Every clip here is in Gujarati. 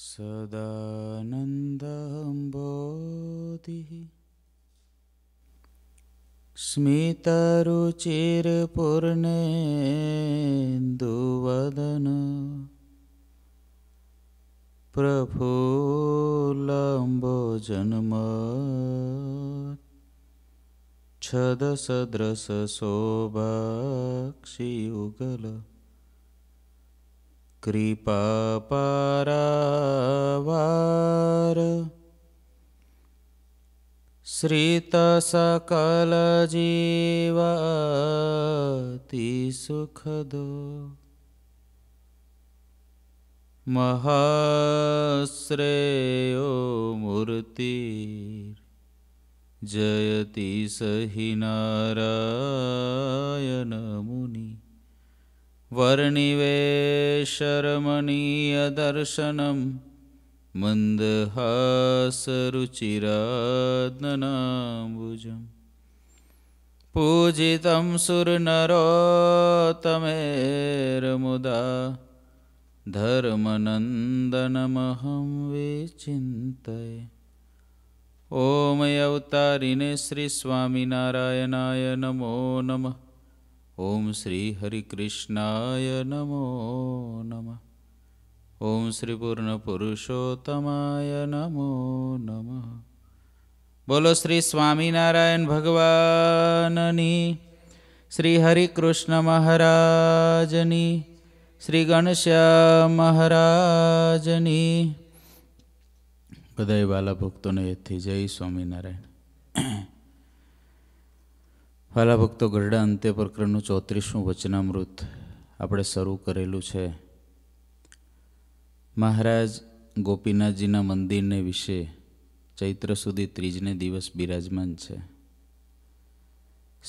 सदानन्दम्बोधिः स्मितरुचिरपूर्णेन्दुवदन् प्रफुलाम्बो जन्म छदसदृशोभाक्षियुगल कृपापरावार श्रितसकलजीवती सुखदो महाश्रेयो मूर्तिर् जयति स हि नारायणमुनि वर्णिवेशरमणीयदर्शनं मन्दहासरुचिरादनाम्बुजं पूजितं सुरनरोत्तमेरमुदा धर्मनन्दनमहं विचिन्तये ॐ अवतारिणे श्रीस्वामिनारायणाय नमो नमः ઓમ શ્રી હરિકૃષ્ણાય નમો નમ ઓમ શ્રી પૂર્ણ પુરુષોત્તમાય નમો નમ બોલો શ્રી સ્વામિનારાયણ ભગવાનની શ્રી હરિકૃષ્ણ મહારાજની શ્રી ગણશ્યામ મહારાજની બધાય બાલા ભક્તોને એથી જય સ્વામિનારાયણ હાલા ભક્તો ગરડા અંતે પ્રકરણનું ચોત્રીસમું વચનામૃત આપણે શરૂ કરેલું છે મહારાજ ગોપીનાથજીના મંદિરને વિશે ચૈત્ર સુધી ત્રીજને દિવસ બિરાજમાન છે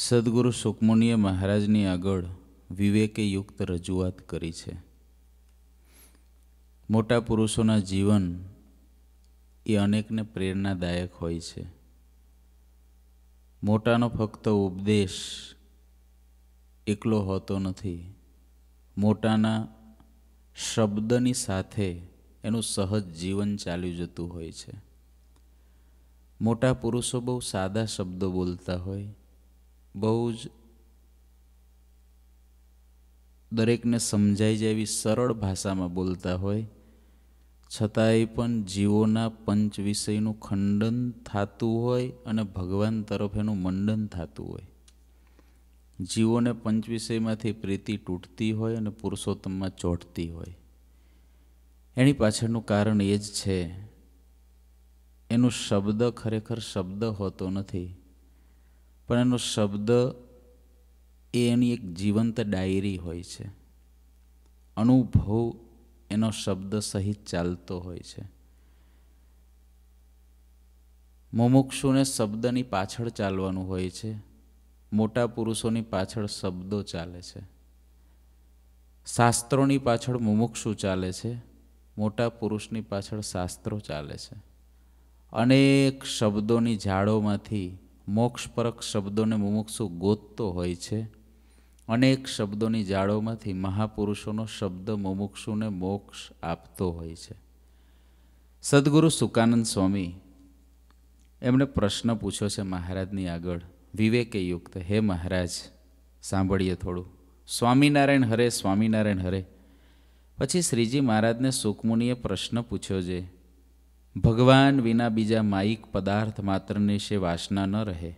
સદગુરુ સુકમુનિએ મહારાજની આગળ વિવેકે યુક્ત રજૂઆત કરી છે મોટા પુરુષોના જીવન એ અનેકને પ્રેરણાદાયક હોય છે મોટાનો ફક્ત ઉપદેશ એકલો હોતો નથી મોટાના શબ્દની સાથે એનું સહજ જીવન ચાલ્યું જતું હોય છે મોટા પુરુષો બહુ સાદા શબ્દો બોલતા હોય બહુ જ દરેકને સમજાઈ જાય એવી સરળ ભાષામાં બોલતા હોય છતાંય પણ જીવોના પંચ વિષયનું ખંડન થતું હોય અને ભગવાન તરફ એનું મંડન થતું હોય જીવોને પંચ વિષયમાંથી પ્રીતિ તૂટતી હોય અને પુરુષોત્તમમાં ચોંટતી હોય એની પાછળનું કારણ એ જ છે એનો શબ્દ ખરેખર શબ્દ હોતો નથી પણ એનો શબ્દ એ એની એક જીવંત ડાયરી હોય છે અનુભવ એનો શબ્દ સહિત ચાલતો હોય છે મુમુક્ષુને શબ્દની પાછળ ચાલવાનું હોય છે મોટા પુરુષોની પાછળ શબ્દો ચાલે છે શાસ્ત્રોની પાછળ મુમુક્ષુ ચાલે છે મોટા પુરુષની પાછળ શાસ્ત્રો ચાલે છે અનેક શબ્દોની ઝાડોમાંથી મોક્ષપરક શબ્દોને મુમુક્ષુ ગોતતો હોય છે અનેક શબ્દોની જાળોમાંથી મહાપુરુષોનો શબ્દ મુમુક્ષુને મોક્ષ આપતો હોય છે સદગુરુ સુકાનંદ સ્વામી એમણે પ્રશ્ન પૂછ્યો છે મહારાજની આગળ વિવેકયુક્ત હે મહારાજ સાંભળીએ થોડું સ્વામિનારાયણ હરે સ્વામિનારાયણ હરે પછી શ્રીજી મહારાજને સુકમુનિએ પ્રશ્ન પૂછ્યો છે ભગવાન વિના બીજા માયિક પદાર્થ માત્રની છે વાસના ન રહે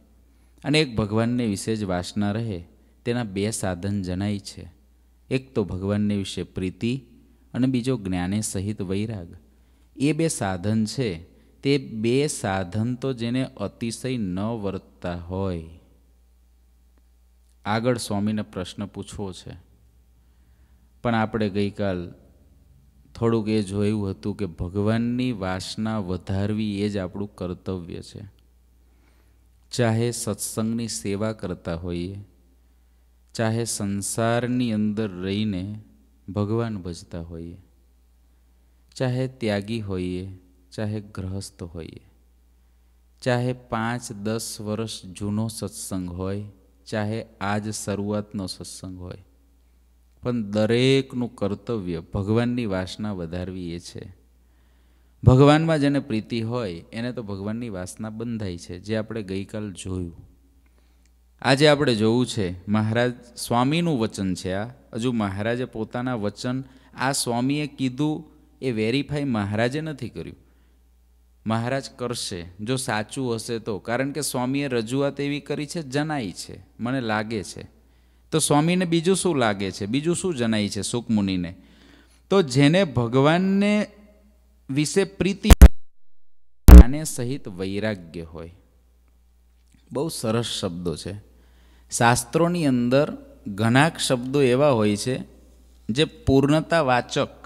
અને એક ભગવાનને વિશે જ વાસના રહે તેના બે સાધન જણાય છે એક તો ભગવાનને વિશે પ્રીતિ અને બીજો જ્ઞાને સહિત વૈરાગ એ બે સાધન છે તે બે સાધન તો જેને અતિશય ન વર્તતા હોય આગળ સ્વામીને પ્રશ્ન પૂછવો છે પણ આપણે ગઈકાલ થોડુંક એ જોયું હતું કે ભગવાનની વાસના વધારવી એ જ આપણું કર્તવ્ય છે ચાહે સત્સંગની સેવા કરતા હોઈએ ચાહે સંસારની અંદર રહીને ભગવાન ભજતા હોઈએ ચાહે ત્યાગી હોઈએ ચાહે ગ્રહસ્થ હોઈએ ચાહે પાંચ દસ વર્ષ જૂનો સત્સંગ હોય ચાહે આજ શરૂઆતનો સત્સંગ હોય પણ દરેકનું કર્તવ્ય ભગવાનની વાસના વધારવી એ છે ભગવાનમાં જેને પ્રીતિ હોય એને તો ભગવાનની વાસના બંધાય છે જે આપણે ગઈકાલ જોયું આજે આપણે જોવું છે મહારાજ સ્વામીનું વચન છે આ હજુ મહારાજે પોતાના વચન આ સ્વામીએ કીધું એ વેરીફાઈ મહારાજે નથી કર્યું મહારાજ કરશે જો સાચું હશે તો કારણ કે સ્વામીએ રજૂઆત એવી કરી છે જણાય છે મને લાગે છે તો સ્વામીને બીજું શું લાગે છે બીજું શું જણાય છે સુખમુનિને તો જેને ભગવાનને વિશે પ્રીતિ આને સહિત વૈરાગ્ય હોય બહુ સરસ શબ્દો છે શાસ્ત્રોની અંદર ઘણાક શબ્દો એવા હોય છે જે પૂર્ણતા વાચક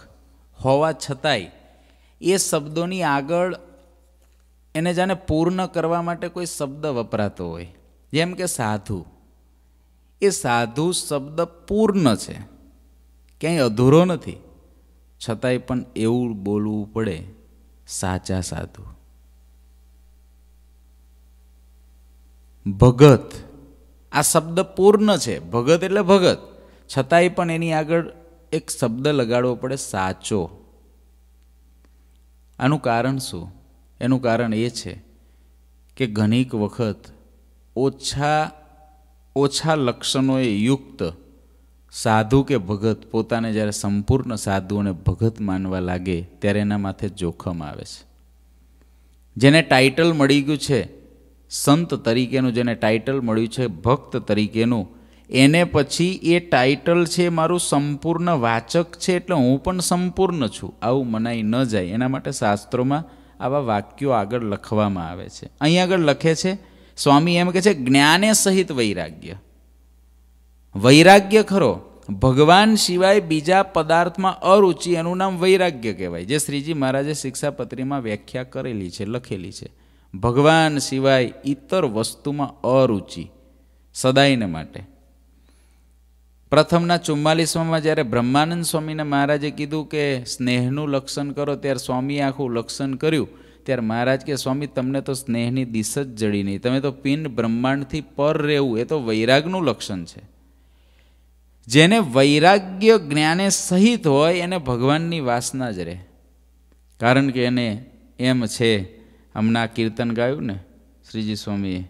હોવા છતાંય એ શબ્દોની આગળ એને જાણે પૂર્ણ કરવા માટે કોઈ શબ્દ વપરાતો હોય જેમ કે સાધુ એ સાધુ શબ્દ પૂર્ણ છે ક્યાંય અધૂરો નથી છતાંય પણ એવું બોલવું પડે સાચા સાધુ ભગત આ શબ્દ પૂર્ણ છે ભગત એટલે ભગત છતાંય પણ એની આગળ એક શબ્દ લગાડવો પડે સાચો આનું કારણ શું એનું કારણ એ છે કે ઘણીક વખત ઓછા ઓછા લક્ષણોએ યુક્ત સાધુ કે ભગત પોતાને જ્યારે સંપૂર્ણ સાધુ અને ભગત માનવા લાગે ત્યારે એના માથે જોખમ આવે છે જેને ટાઇટલ મળી ગયું છે સંત તરીકેનું જેને ટાઇટલ મળ્યું છે ભક્ત તરીકેનું એને પછી એ ટાઇટલ છે મારું સંપૂર્ણ વાચક છે એટલે હું પણ સંપૂર્ણ છું આવું મનાઈ ન જાય એના માટે શાસ્ત્રોમાં આવા વાક્યો આગળ લખવામાં આવે છે અહીં આગળ લખે છે સ્વામી એમ કહે છે જ્ઞાને સહિત વૈરાગ્ય વૈરાગ્ય ખરો ભગવાન સિવાય બીજા પદાર્થમાં અરુચિ એનું નામ વૈરાગ્ય કહેવાય જે શ્રીજી મહારાજે શિક્ષાપત્રીમાં વ્યાખ્યા કરેલી છે લખેલી છે ભગવાન સિવાય ઇતર વસ્તુમાં અરુચિ સદાયને માટે પ્રથમના ચુમ્માલીસમાં જ્યારે બ્રહ્માનંદ સ્વામીને મહારાજે કીધું કે સ્નેહનું લક્ષણ કરો ત્યારે સ્વામી આખું લક્ષણ કર્યું ત્યારે મહારાજ કે સ્વામી તમને તો સ્નેહની દિશ જ જડી નહીં તમે તો પિંડ બ્રહ્માંડથી પર રહેવું એ તો વૈરાગનું લક્ષણ છે જેને વૈરાગ્ય જ્ઞાને સહિત હોય એને ભગવાનની વાસના જ રહે કારણ કે એને એમ છે હમણાં કીર્તન ગાયું ને શ્રીજી સ્વામીએ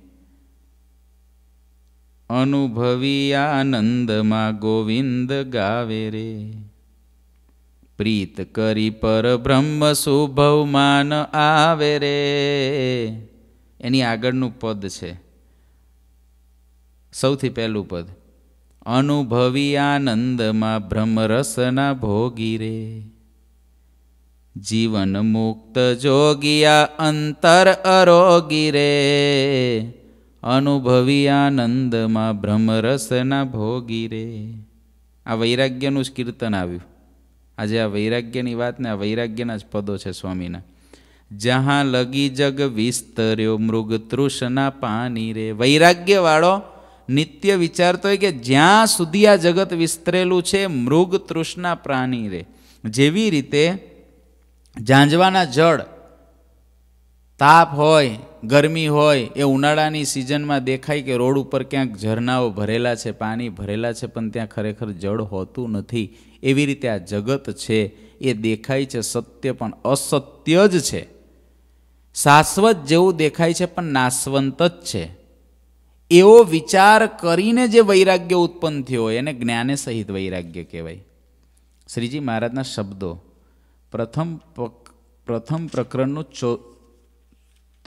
અનુભવી આનંદમાં ગોવિંદ ગાવે રે પ્રીત કરી પર બ્રહ્મ શુભવ માન આવે રે એની આગળનું પદ છે સૌથી પહેલું પદ અનુભવી આનંદમાં બ્રહ્મરસના ભોગી રે જીવન મુક્ત જોગિયા અંતર અરોગી રે અનુભવી આનંદમાં બ્રહ્મરસના ભોગી રે આ વૈરાગ્યનું જ કીર્તન આવ્યું આજે આ વૈરાગ્યની વાત ને આ વૈરાગ્યના જ પદો છે સ્વામીના જ્યાં લગી જગ વિસ્તર્યો મૃગ તૃષ્ણા પાની રે વૈરાગ્યવાળો નિત્ય વિચારતો હોય કે જ્યાં સુધી આ જગત વિસ્તરેલું છે મૃગ તૃષ્ણા પ્રાણી રે જેવી રીતે ઝાંઝવાના જળ તાપ હોય ગરમી હોય એ ઉનાળાની સિઝનમાં દેખાય કે રોડ ઉપર ક્યાંક ઝરણાઓ ભરેલા છે પાણી ભરેલા છે પણ ત્યાં ખરેખર જળ હોતું નથી એવી રીતે આ જગત છે એ દેખાય છે સત્ય પણ અસત્ય જ છે શાશ્વત જેવું દેખાય છે પણ નાશવંત જ છે એવો વિચાર કરીને જે વૈરાગ્ય ઉત્પન્ન થયો હોય એને જ્ઞાને સહિત વૈરાગ્ય કહેવાય શ્રીજી મહારાજના શબ્દો પ્રથમ પ્રથમ પ્રકરણનું ચો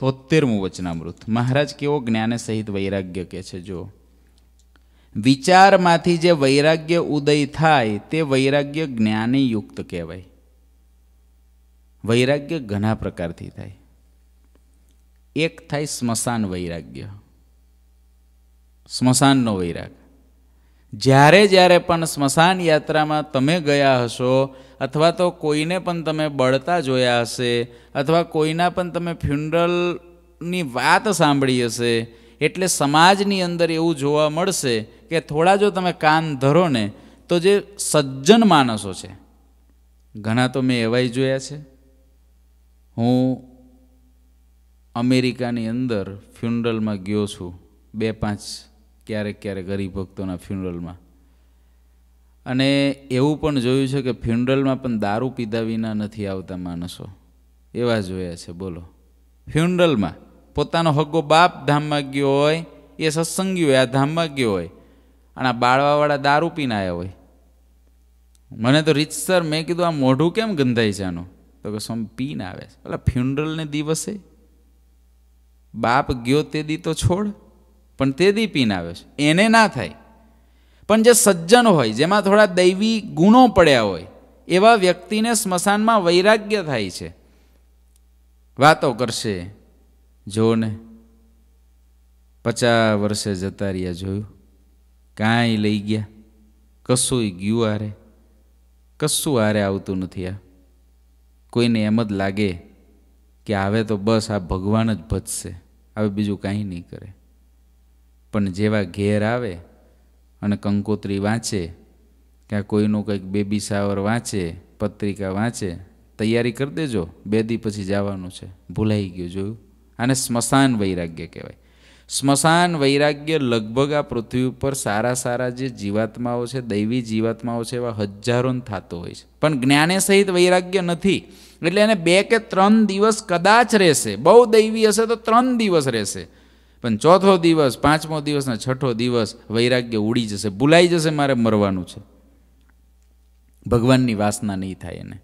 તોતેરમું વચનામૃત મહારાજ કેવો જ્ઞાન સહિત વૈરાગ્ય કે છે જો વિચારમાંથી જે વૈરાગ્ય ઉદય થાય તે વૈરાગ્ય જ્ઞાની યુક્ત કહેવાય વૈરાગ્ય ઘણા પ્રકારથી થાય એક થાય સ્મશાન વૈરાગ્ય સ્મશાનનો વૈરાગ જ્યારે જ્યારે પણ સ્મશાન યાત્રામાં તમે ગયા હશો અથવા તો કોઈને પણ તમે બળતા જોયા હશે અથવા કોઈના પણ તમે ફ્યુનરલની વાત સાંભળી હશે એટલે સમાજની અંદર એવું જોવા મળશે કે થોડા જો તમે કાન ધરો ને તો જે સજ્જન માણસો છે ઘણા તો મેં એવાય જોયા છે હું અમેરિકાની અંદર ફ્યુનરલમાં ગયો છું બે પાંચ ક્યારેક ક્યારેક ગરીબ ભક્તોના ફ્યુનરલમાં અને એવું પણ જોયું છે કે ફ્યુનરલમાં પણ દારૂ પીધા વિના નથી આવતા માણસો એવા જોયા છે બોલો ફ્યુનરલમાં પોતાનો હગો બાપ ધામમાં ગયો હોય એ સત્સંગી હોય આ ધામમાં ગયો હોય અને આ બાળવાવાળા દારૂ પીને આવ્યા હોય મને તો રીત સર મેં કીધું આ મોઢું કેમ ગંધાઈ છે આનું તો કે સમ પીને આવે છે એટલે ફ્યુનરલને દિવસે બાપ ગયો તે દી તો છોડ પણ તે દીપીન આવે છે એને ના થાય પણ જે સજ્જન હોય જેમાં થોડા દૈવી ગુણો પડ્યા હોય એવા વ્યક્તિને સ્મશાનમાં વૈરાગ્ય થાય છે વાતો કરશે જોને પચાસ વર્ષે જતા રહ્યા જોયું કાંઈ લઈ ગયા કશું ગયું આરે કશું આરે આવતું નથી આ કોઈને એમ જ લાગે કે હવે તો બસ આ ભગવાન જ ભજશે હવે બીજું કાંઈ નહીં કરે પણ જેવા ઘેર આવે અને કંકોત્રી વાંચે કે કોઈનું કંઈક બેબી શાવર વાંચે પત્રિકા વાંચે તૈયારી કરી દેજો બે દી પછી જવાનું છે ભૂલાઈ ગયું જોયું આને સ્મશાન વૈરાગ્ય કહેવાય સ્મશાન વૈરાગ્ય લગભગ આ પૃથ્વી ઉપર સારા સારા જે જીવાત્માઓ છે દૈવી જીવાત્માઓ છે એવા હજારોને થતો હોય છે પણ જ્ઞાને સહિત વૈરાગ્ય નથી એટલે એને બે કે ત્રણ દિવસ કદાચ રહેશે બહુ દૈવી હશે તો ત્રણ દિવસ રહેશે પણ ચોથો દિવસ પાંચમો દિવસ ને છઠ્ઠો દિવસ વૈરાગ્ય ઉડી જશે ભૂલાઈ જશે મારે મરવાનું છે ભગવાનની વાસના નહીં થાય એને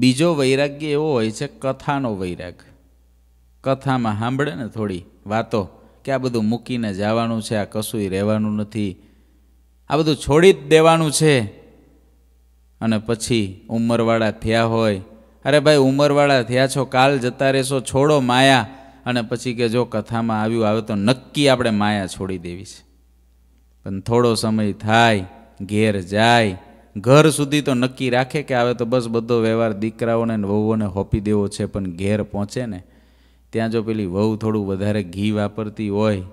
બીજો વૈરાગ્ય એવો હોય છે કથાનો વૈરાગ કથામાં સાંભળે ને થોડી વાતો કે આ બધું મૂકીને જવાનું છે આ કશું રહેવાનું નથી આ બધું છોડી જ દેવાનું છે અને પછી ઉંમરવાળા થયા હોય અરે ભાઈ ઉંમરવાળા થયા છો કાલ જતા રહેશો છોડો માયા અને પછી કે જો કથામાં આવ્યું આવે તો નક્કી આપણે માયા છોડી દેવી છે પણ થોડો સમય થાય ઘેર જાય ઘર સુધી તો નક્કી રાખે કે આવે તો બસ બધો વ્યવહાર દીકરાઓને વહુઓને હોપી દેવો છે પણ ઘેર પહોંચે ને ત્યાં જો પેલી વહુ થોડું વધારે ઘી વાપરતી હોય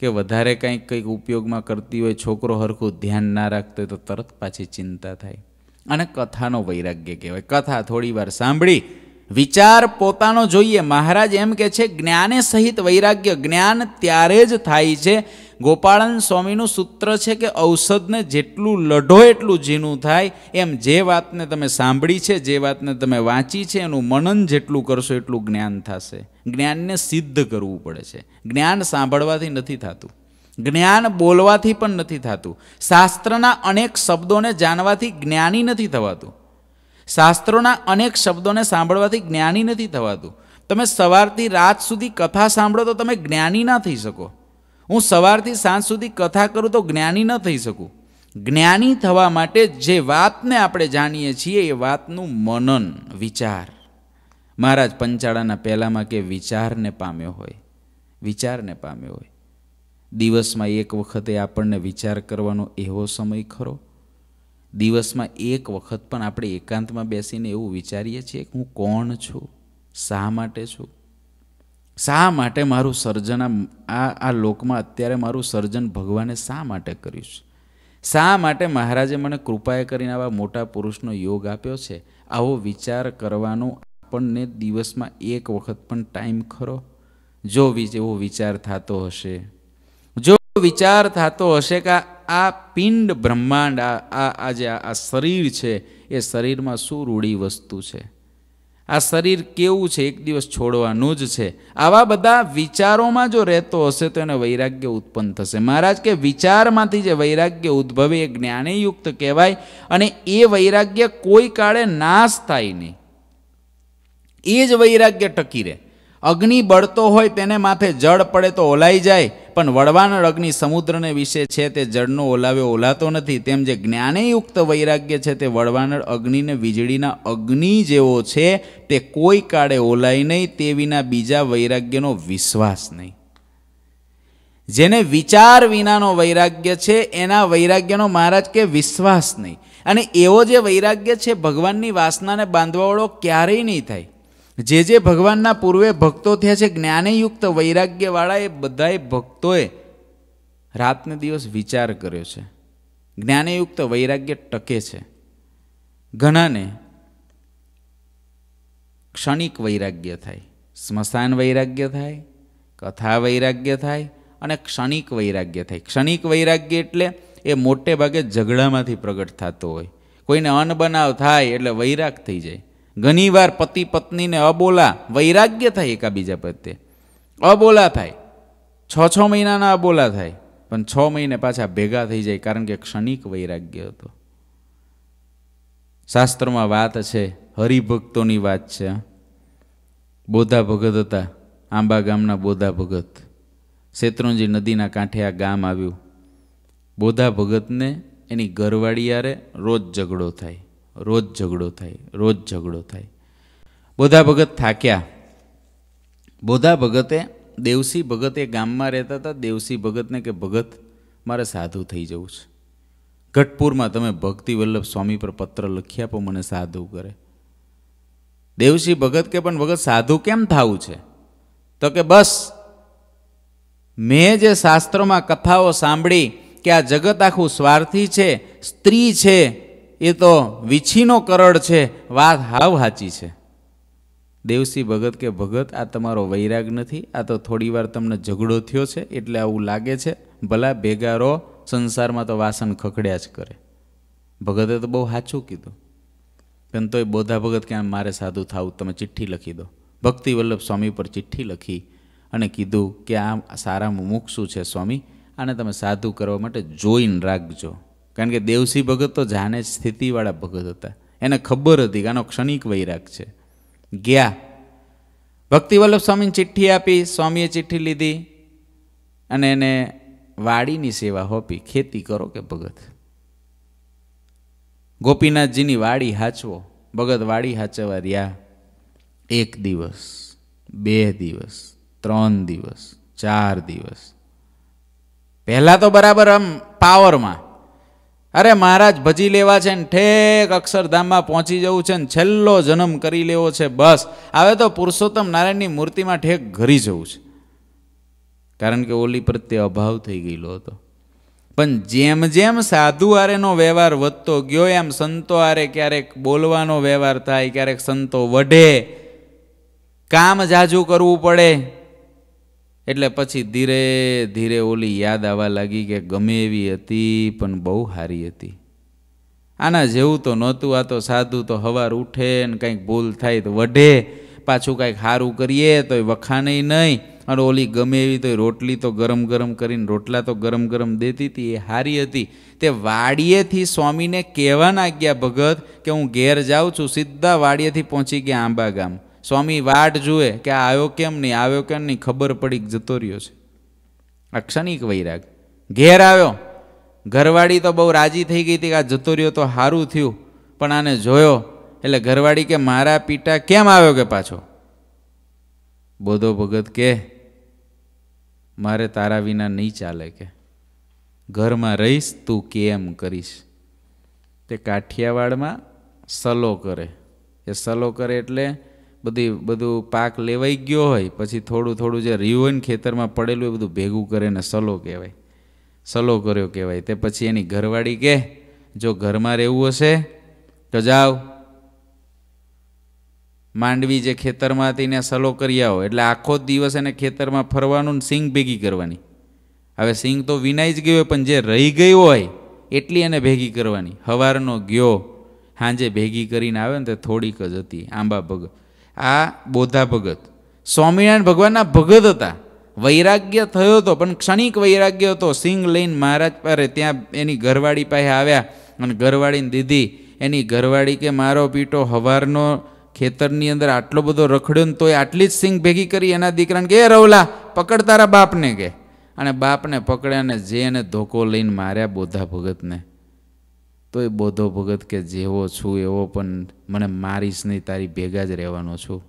કે વધારે કંઈક કંઈક ઉપયોગમાં કરતી હોય છોકરો હરખું ધ્યાન ના રાખતો હોય તો તરત પાછી ચિંતા થાય અને કથાનો વૈરાગ્ય કહેવાય કથા થોડી વાર સાંભળી વિચાર પોતાનો જોઈએ મહારાજ એમ કે છે જ્ઞાને સહિત વૈરાગ્ય જ્ઞાન ત્યારે જ થાય છે ગોપાળન સ્વામીનું સૂત્ર છે કે ઔષધને જેટલું લઢો એટલું ઝીણું થાય એમ જે વાતને તમે સાંભળી છે જે વાતને તમે વાંચી છે એનું મનન જેટલું કરશો એટલું જ્ઞાન થશે જ્ઞાનને સિદ્ધ કરવું પડે છે જ્ઞાન સાંભળવાથી નથી થતું જ્ઞાન બોલવાથી પણ નથી થતું શાસ્ત્રના અનેક શબ્દોને જાણવાથી જ્ઞાની નથી થવાતું શાસ્ત્રોના અનેક શબ્દોને સાંભળવાથી જ્ઞાની નથી થવાતું તમે સવારથી રાત સુધી કથા સાંભળો તો તમે જ્ઞાની ના થઈ શકો હું સવારથી સાંજ સુધી કથા કરું તો જ્ઞાની ન થઈ શકું જ્ઞાની થવા માટે જે વાતને આપણે જાણીએ છીએ એ વાતનું મનન વિચાર મહારાજ પંચાળાના પહેલામાં કે વિચારને પામ્યો હોય વિચારને પામ્યો હોય દિવસમાં એક વખતે આપણને વિચાર કરવાનો એવો સમય ખરો દિવસમાં એક વખત પણ આપણે એકાંતમાં બેસીને એવું વિચારીએ છીએ કે હું કોણ છું શા માટે છું શા માટે મારું સર્જન આ આ લોકમાં અત્યારે મારું સર્જન ભગવાને શા માટે કર્યું છે શા માટે મહારાજે મને કૃપાએ કરીને આવા મોટા પુરુષનો યોગ આપ્યો છે આવો વિચાર કરવાનો આપણને દિવસમાં એક વખત પણ ટાઈમ ખરો જો એવો વિચાર થતો હશે જો વિચાર થતો હશે કે આ પિંડ બ્રહ્માંડ આ આ જે આ શરીર છે એ શરીરમાં શું રૂઢી વસ્તુ છે આ શરીર કેવું છે એક દિવસ છોડવાનું જ છે આવા બધા વિચારોમાં જો રહેતો હશે તો એને વૈરાગ્ય ઉત્પન્ન થશે મહારાજ કે વિચારમાંથી જે વૈરાગ્ય ઉદ્ભવે એ જ્ઞાનીયુક્ત કહેવાય અને એ વૈરાગ્ય કોઈ કાળે નાશ થાય નહીં એ જ વૈરાગ્ય ટકી રહે અગ્નિ બળતો હોય તેને માથે જળ પડે તો ઓલાઈ જાય પણ વળવાનળ અગ્નિ સમુદ્રને વિશે છે તે જળનો ઓલાવ્યો ઓલાતો નથી તેમ જે જ્ઞાનેયુક્ત વૈરાગ્ય છે તે વળવાનળ અગ્નિને વીજળીના અગ્નિ જેવો છે તે કોઈ કાળે ઓલાય નહીં તે વિના બીજા વૈરાગ્યનો વિશ્વાસ નહીં જેને વિચાર વિનાનો વૈરાગ્ય છે એના વૈરાગ્યનો મહારાજ કે વિશ્વાસ નહીં અને એવો જે વૈરાગ્ય છે ભગવાનની વાસનાને બાંધવાવાળો ક્યારેય નહીં થાય જે જે ભગવાનના પૂર્વે ભક્તો થયા છે જ્ઞાનયુક્ત વૈરાગ્યવાળા એ બધાએ ભક્તોએ રાતને દિવસ વિચાર કર્યો છે જ્ઞાનયુક્ત વૈરાગ્ય ટકે છે ઘણાને ક્ષણિક વૈરાગ્ય થાય સ્મશાન વૈરાગ્ય થાય કથા વૈરાગ્ય થાય અને ક્ષણિક વૈરાગ્ય થાય ક્ષણિક વૈરાગ્ય એટલે એ મોટે ભાગે ઝઘડામાંથી પ્રગટ થતો હોય કોઈને અનબનાવ થાય એટલે વૈરાગ થઈ જાય ઘણીવાર પતિ પત્નીને અબોલા વૈરાગ્ય થાય એકાબીજા પ્રત્યે અબોલા થાય છ છ મહિનાના અબોલા થાય પણ છ મહિને પાછા ભેગા થઈ જાય કારણ કે ક્ષણિક વૈરાગ્ય હતો શાસ્ત્રમાં વાત છે હરિભક્તોની વાત છે બોધા ભગત હતા આંબા ગામના બોધા ભગત શેત્રુંજી નદીના કાંઠે આ ગામ આવ્યું બોધા ભગતને એની ઘરવાળીયારે રોજ ઝઘડો થાય રોજ ઝઘડો થાય રોજ ઝઘડો થાય બોધા ભગત થાક્યા બોધા ભગતે દેવસી ભગત એ ગામમાં રહેતા હતા દેવસી ભગતને કે ભગત મારે સાધુ થઈ જવું છે ઘટપુરમાં તમે ભક્તિ વલ્લભ સ્વામી પર પત્ર લખી આપો મને સાધુ કરે દેવસી ભગત કે પણ ભગત સાધુ કેમ થવું છે તો કે બસ મેં જે શાસ્ત્રોમાં કથાઓ સાંભળી કે આ જગત આખું સ્વાર્થી છે સ્ત્રી છે એ તો વીછીનો કરડ છે વાત હાવ હાચી છે દેવસી ભગત કે ભગત આ તમારો વૈરાગ નથી આ તો થોડી વાર તમને ઝઘડો થયો છે એટલે આવું લાગે છે ભલા ભેગા રહો સંસારમાં તો વાસણ ખખડ્યા જ કરે ભગતે તો બહુ સાચું કીધું પણ એ બોધા ભગત કે મારે સાધુ થાવું તમે ચિઠ્ઠી લખી દો ભક્તિ વલ્લભ સ્વામી પર ચિઠ્ઠી લખી અને કીધું કે આ સારામાં મુમુક્ષુ છે સ્વામી આને તમે સાધુ કરવા માટે જોઈને રાખજો કારણ કે દેવસિંહ ભગત તો જાણે સ્થિતિવાળા ભગત હતા એને ખબર હતી કે આનો ક્ષણિક વૈરાગ છે ગયા ભક્તિવલ્લભ સ્વામીને ચિઠ્ઠી આપી સ્વામીએ ચિઠ્ઠી લીધી અને એને વાડીની સેવા હોપી ખેતી કરો કે ભગત ગોપીનાથજીની વાડી હાચવો ભગત વાડી હાચવા રહ્યા એક દિવસ બે દિવસ ત્રણ દિવસ ચાર દિવસ પહેલાં તો બરાબર આમ પાવરમાં અરે મહારાજ ભજી લેવા છે ને ઠેક અક્ષરધામમાં પહોંચી જવું છે ને છેલ્લો જન્મ કરી લેવો છે બસ હવે તો પુરુષોત્તમ નારાયણની મૂર્તિમાં ઠેક ઘરી જવું છે કારણ કે ઓલી પ્રત્યે અભાવ થઈ ગયેલો હતો પણ જેમ જેમ સાધુ આરેનો વ્યવહાર વધતો ગયો એમ સંતો આરે ક્યારેક બોલવાનો વ્યવહાર થાય ક્યારેક સંતો વઢે કામ જાજુ કરવું પડે એટલે પછી ધીરે ધીરે ઓલી યાદ આવવા લાગી કે ગમે એવી હતી પણ બહુ સારી હતી આના જેવું તો નહોતું આ તો સાદું તો હવાર ઉઠે ને કંઈક ભૂલ થાય તો વઢે પાછું કાંઈક સારું કરીએ તો વખાણે નહીં અને ઓલી ગમે એવી તો રોટલી તો ગરમ ગરમ કરીને રોટલા તો ગરમ ગરમ દેતી હતી એ હારી હતી તે વાડીએથી સ્વામીને કહેવા ના ગયા ભગત કે હું ઘેર જાઉં છું સીધા વાડીએથી પહોંચી ગયા આંબા ગામ સ્વામી વાટ જુએ કે આવ્યો કેમ નહીં આવ્યો કેમ નહીં ખબર પડી જતો રહ્યો છે આ ક્ષણિક વૈરાગ ઘેર આવ્યો ઘરવાળી તો બહુ રાજી થઈ ગઈ હતી કે આ જતો રહ્યો તો સારું થયું પણ આને જોયો એટલે ઘરવાળી કે મારા પિતા કેમ આવ્યો કે પાછો બોધો ભગત કે મારે તારા વિના નહીં ચાલે કે ઘરમાં રહીશ તું કેમ કરીશ તે કાઠિયાવાડમાં સલો કરે એ સલો કરે એટલે બધી બધું પાક લેવાઈ ગયો હોય પછી થોડું થોડું જે રહ્યું હોય ને ખેતરમાં પડેલું એ બધું ભેગું કરે ને સલો કહેવાય સલો કર્યો કહેવાય તે પછી એની ઘરવાળી કે જો ઘરમાં રહેવું હશે તો જાઓ માંડવી જે ખેતરમાં હતી એને સલો કરી આવો એટલે આખો જ દિવસ એને ખેતરમાં ફરવાનું ને સિંગ ભેગી કરવાની હવે સિંગ તો વિનાઈ જ ગયો હોય પણ જે રહી ગઈ હોય એટલી એને ભેગી કરવાની હવારનો ગયો સાંજે ભેગી કરીને આવે ને તે થોડીક જ હતી આંબા ભગ આ બોધા ભગત સ્વામિનારાયણ ભગવાનના ભગત હતા વૈરાગ્ય થયો હતો પણ ક્ષણિક વૈરાગ્ય હતો સિંગ લઈને મહારાજ પારે ત્યાં એની ઘરવાળી પાસે આવ્યા અને ઘરવાળીને દીધી એની ઘરવાળી કે મારો પીટો હવારનો ખેતરની અંદર આટલો બધો રખડ્યો ને તોય આટલી જ સિંહ ભેગી કરી એના દીકરાને કે રવલા પકડ તારા બાપને કે અને બાપને પકડ્યા અને જે એને ધોકો લઈને માર્યા બોધા ભગતને તો એ બોધો ભગત કે જેવો છું એવો પણ મને મારીશ નહીં તારી ભેગા જ રહેવાનો છું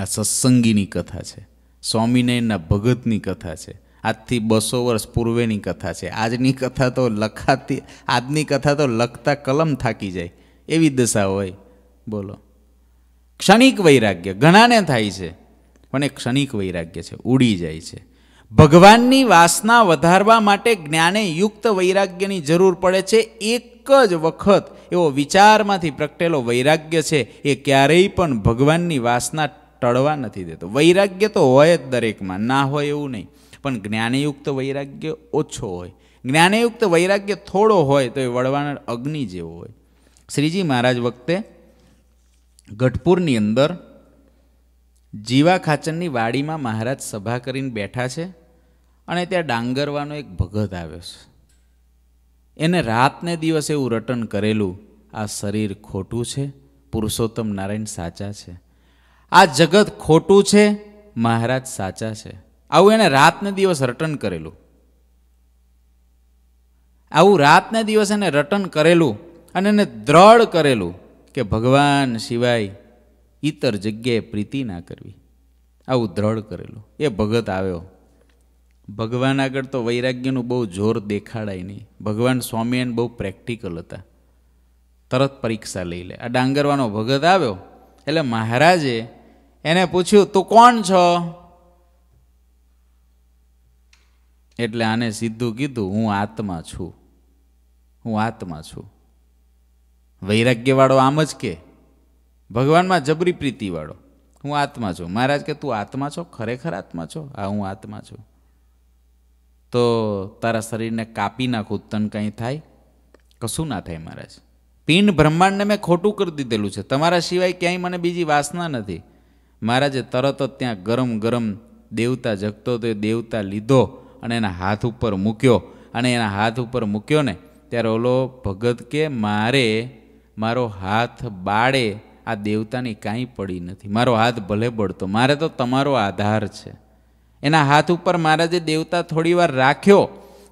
આ સત્સંગીની કથા છે સ્વામિનારાયણના ભગતની કથા છે આજથી બસો વર્ષ પૂર્વેની કથા છે આજની કથા તો લખાતી આજની કથા તો લખતા કલમ થાકી જાય એવી દશા હોય બોલો ક્ષણિક વૈરાગ્ય ઘણાને થાય છે પણ એ ક્ષણિક વૈરાગ્ય છે ઉડી જાય છે ભગવાનની વાસના વધારવા માટે જ્ઞાને યુક્ત વૈરાગ્યની જરૂર પડે છે એક જ વખત એવો વિચારમાંથી પ્રગટેલો વૈરાગ્ય છે એ ક્યારેય પણ ભગવાનની વાસના ટળવા નથી દેતો વૈરાગ્ય તો હોય જ દરેકમાં ના હોય એવું નહીં પણ જ્ઞાનયુક્ત વૈરાગ્ય ઓછો હોય જ્ઞાનયુક્ત વૈરાગ્ય થોડો હોય તો એ વળવાના અગ્નિ જેવો હોય શ્રીજી મહારાજ વખતે ગઢપુરની અંદર જીવા ખાચરની વાડીમાં મહારાજ સભા કરીને બેઠા છે અને ત્યાં ડાંગરવાનો એક ભગત આવ્યો છે એને રાતને દિવસે એવું રટન કરેલું આ શરીર ખોટું છે પુરુષોત્તમ નારાયણ સાચા છે આ જગત ખોટું છે મહારાજ સાચા છે આવું એને રાતને દિવસ રટન કરેલું આવું રાતને દિવસ એને રટન કરેલું અને એને દ્રઢ કરેલું કે ભગવાન સિવાય ઈતર જગ્યાએ પ્રીતિ ના કરવી આવું દ્રઢ કરેલું એ ભગત આવ્યો ભગવાન આગળ તો વૈરાગ્યનું બહુ જોર દેખાડાય નહીં ભગવાન સ્વામિનારાયણ બહુ પ્રેક્ટિકલ હતા તરત પરીક્ષા લઈ લે આ ડાંગરવાનો ભગત આવ્યો એટલે મહારાજે એને પૂછ્યું તું કોણ છો એટલે આને સીધું કીધું હું આત્મા છું હું આત્મા છું વૈરાગ્યવાળો આમ જ કે ભગવાનમાં જબરી પ્રીતિવાળો હું આત્મા છું મહારાજ કે તું આત્મા છો ખરેખર આત્મા છો હા હું આત્મા છું તો તારા શરીરને કાપી નાખું તન કંઈ થાય કશું ના થાય મહારાજ પિંડ બ્રહ્માંડને મેં ખોટું કરી દીધેલું છે તમારા સિવાય ક્યાંય મને બીજી વાસના નથી મહારાજે તરત જ ત્યાં ગરમ ગરમ દેવતા જગતો તો એ દેવતા લીધો અને એના હાથ ઉપર મૂક્યો અને એના હાથ ઉપર મૂક્યો ને ત્યારે ઓલો ભગત કે મારે મારો હાથ બાળે આ દેવતાની કાંઈ પડી નથી મારો હાથ ભલે બળતો મારે તો તમારો આધાર છે એના હાથ ઉપર મહારાજે દેવતા થોડીવાર રાખ્યો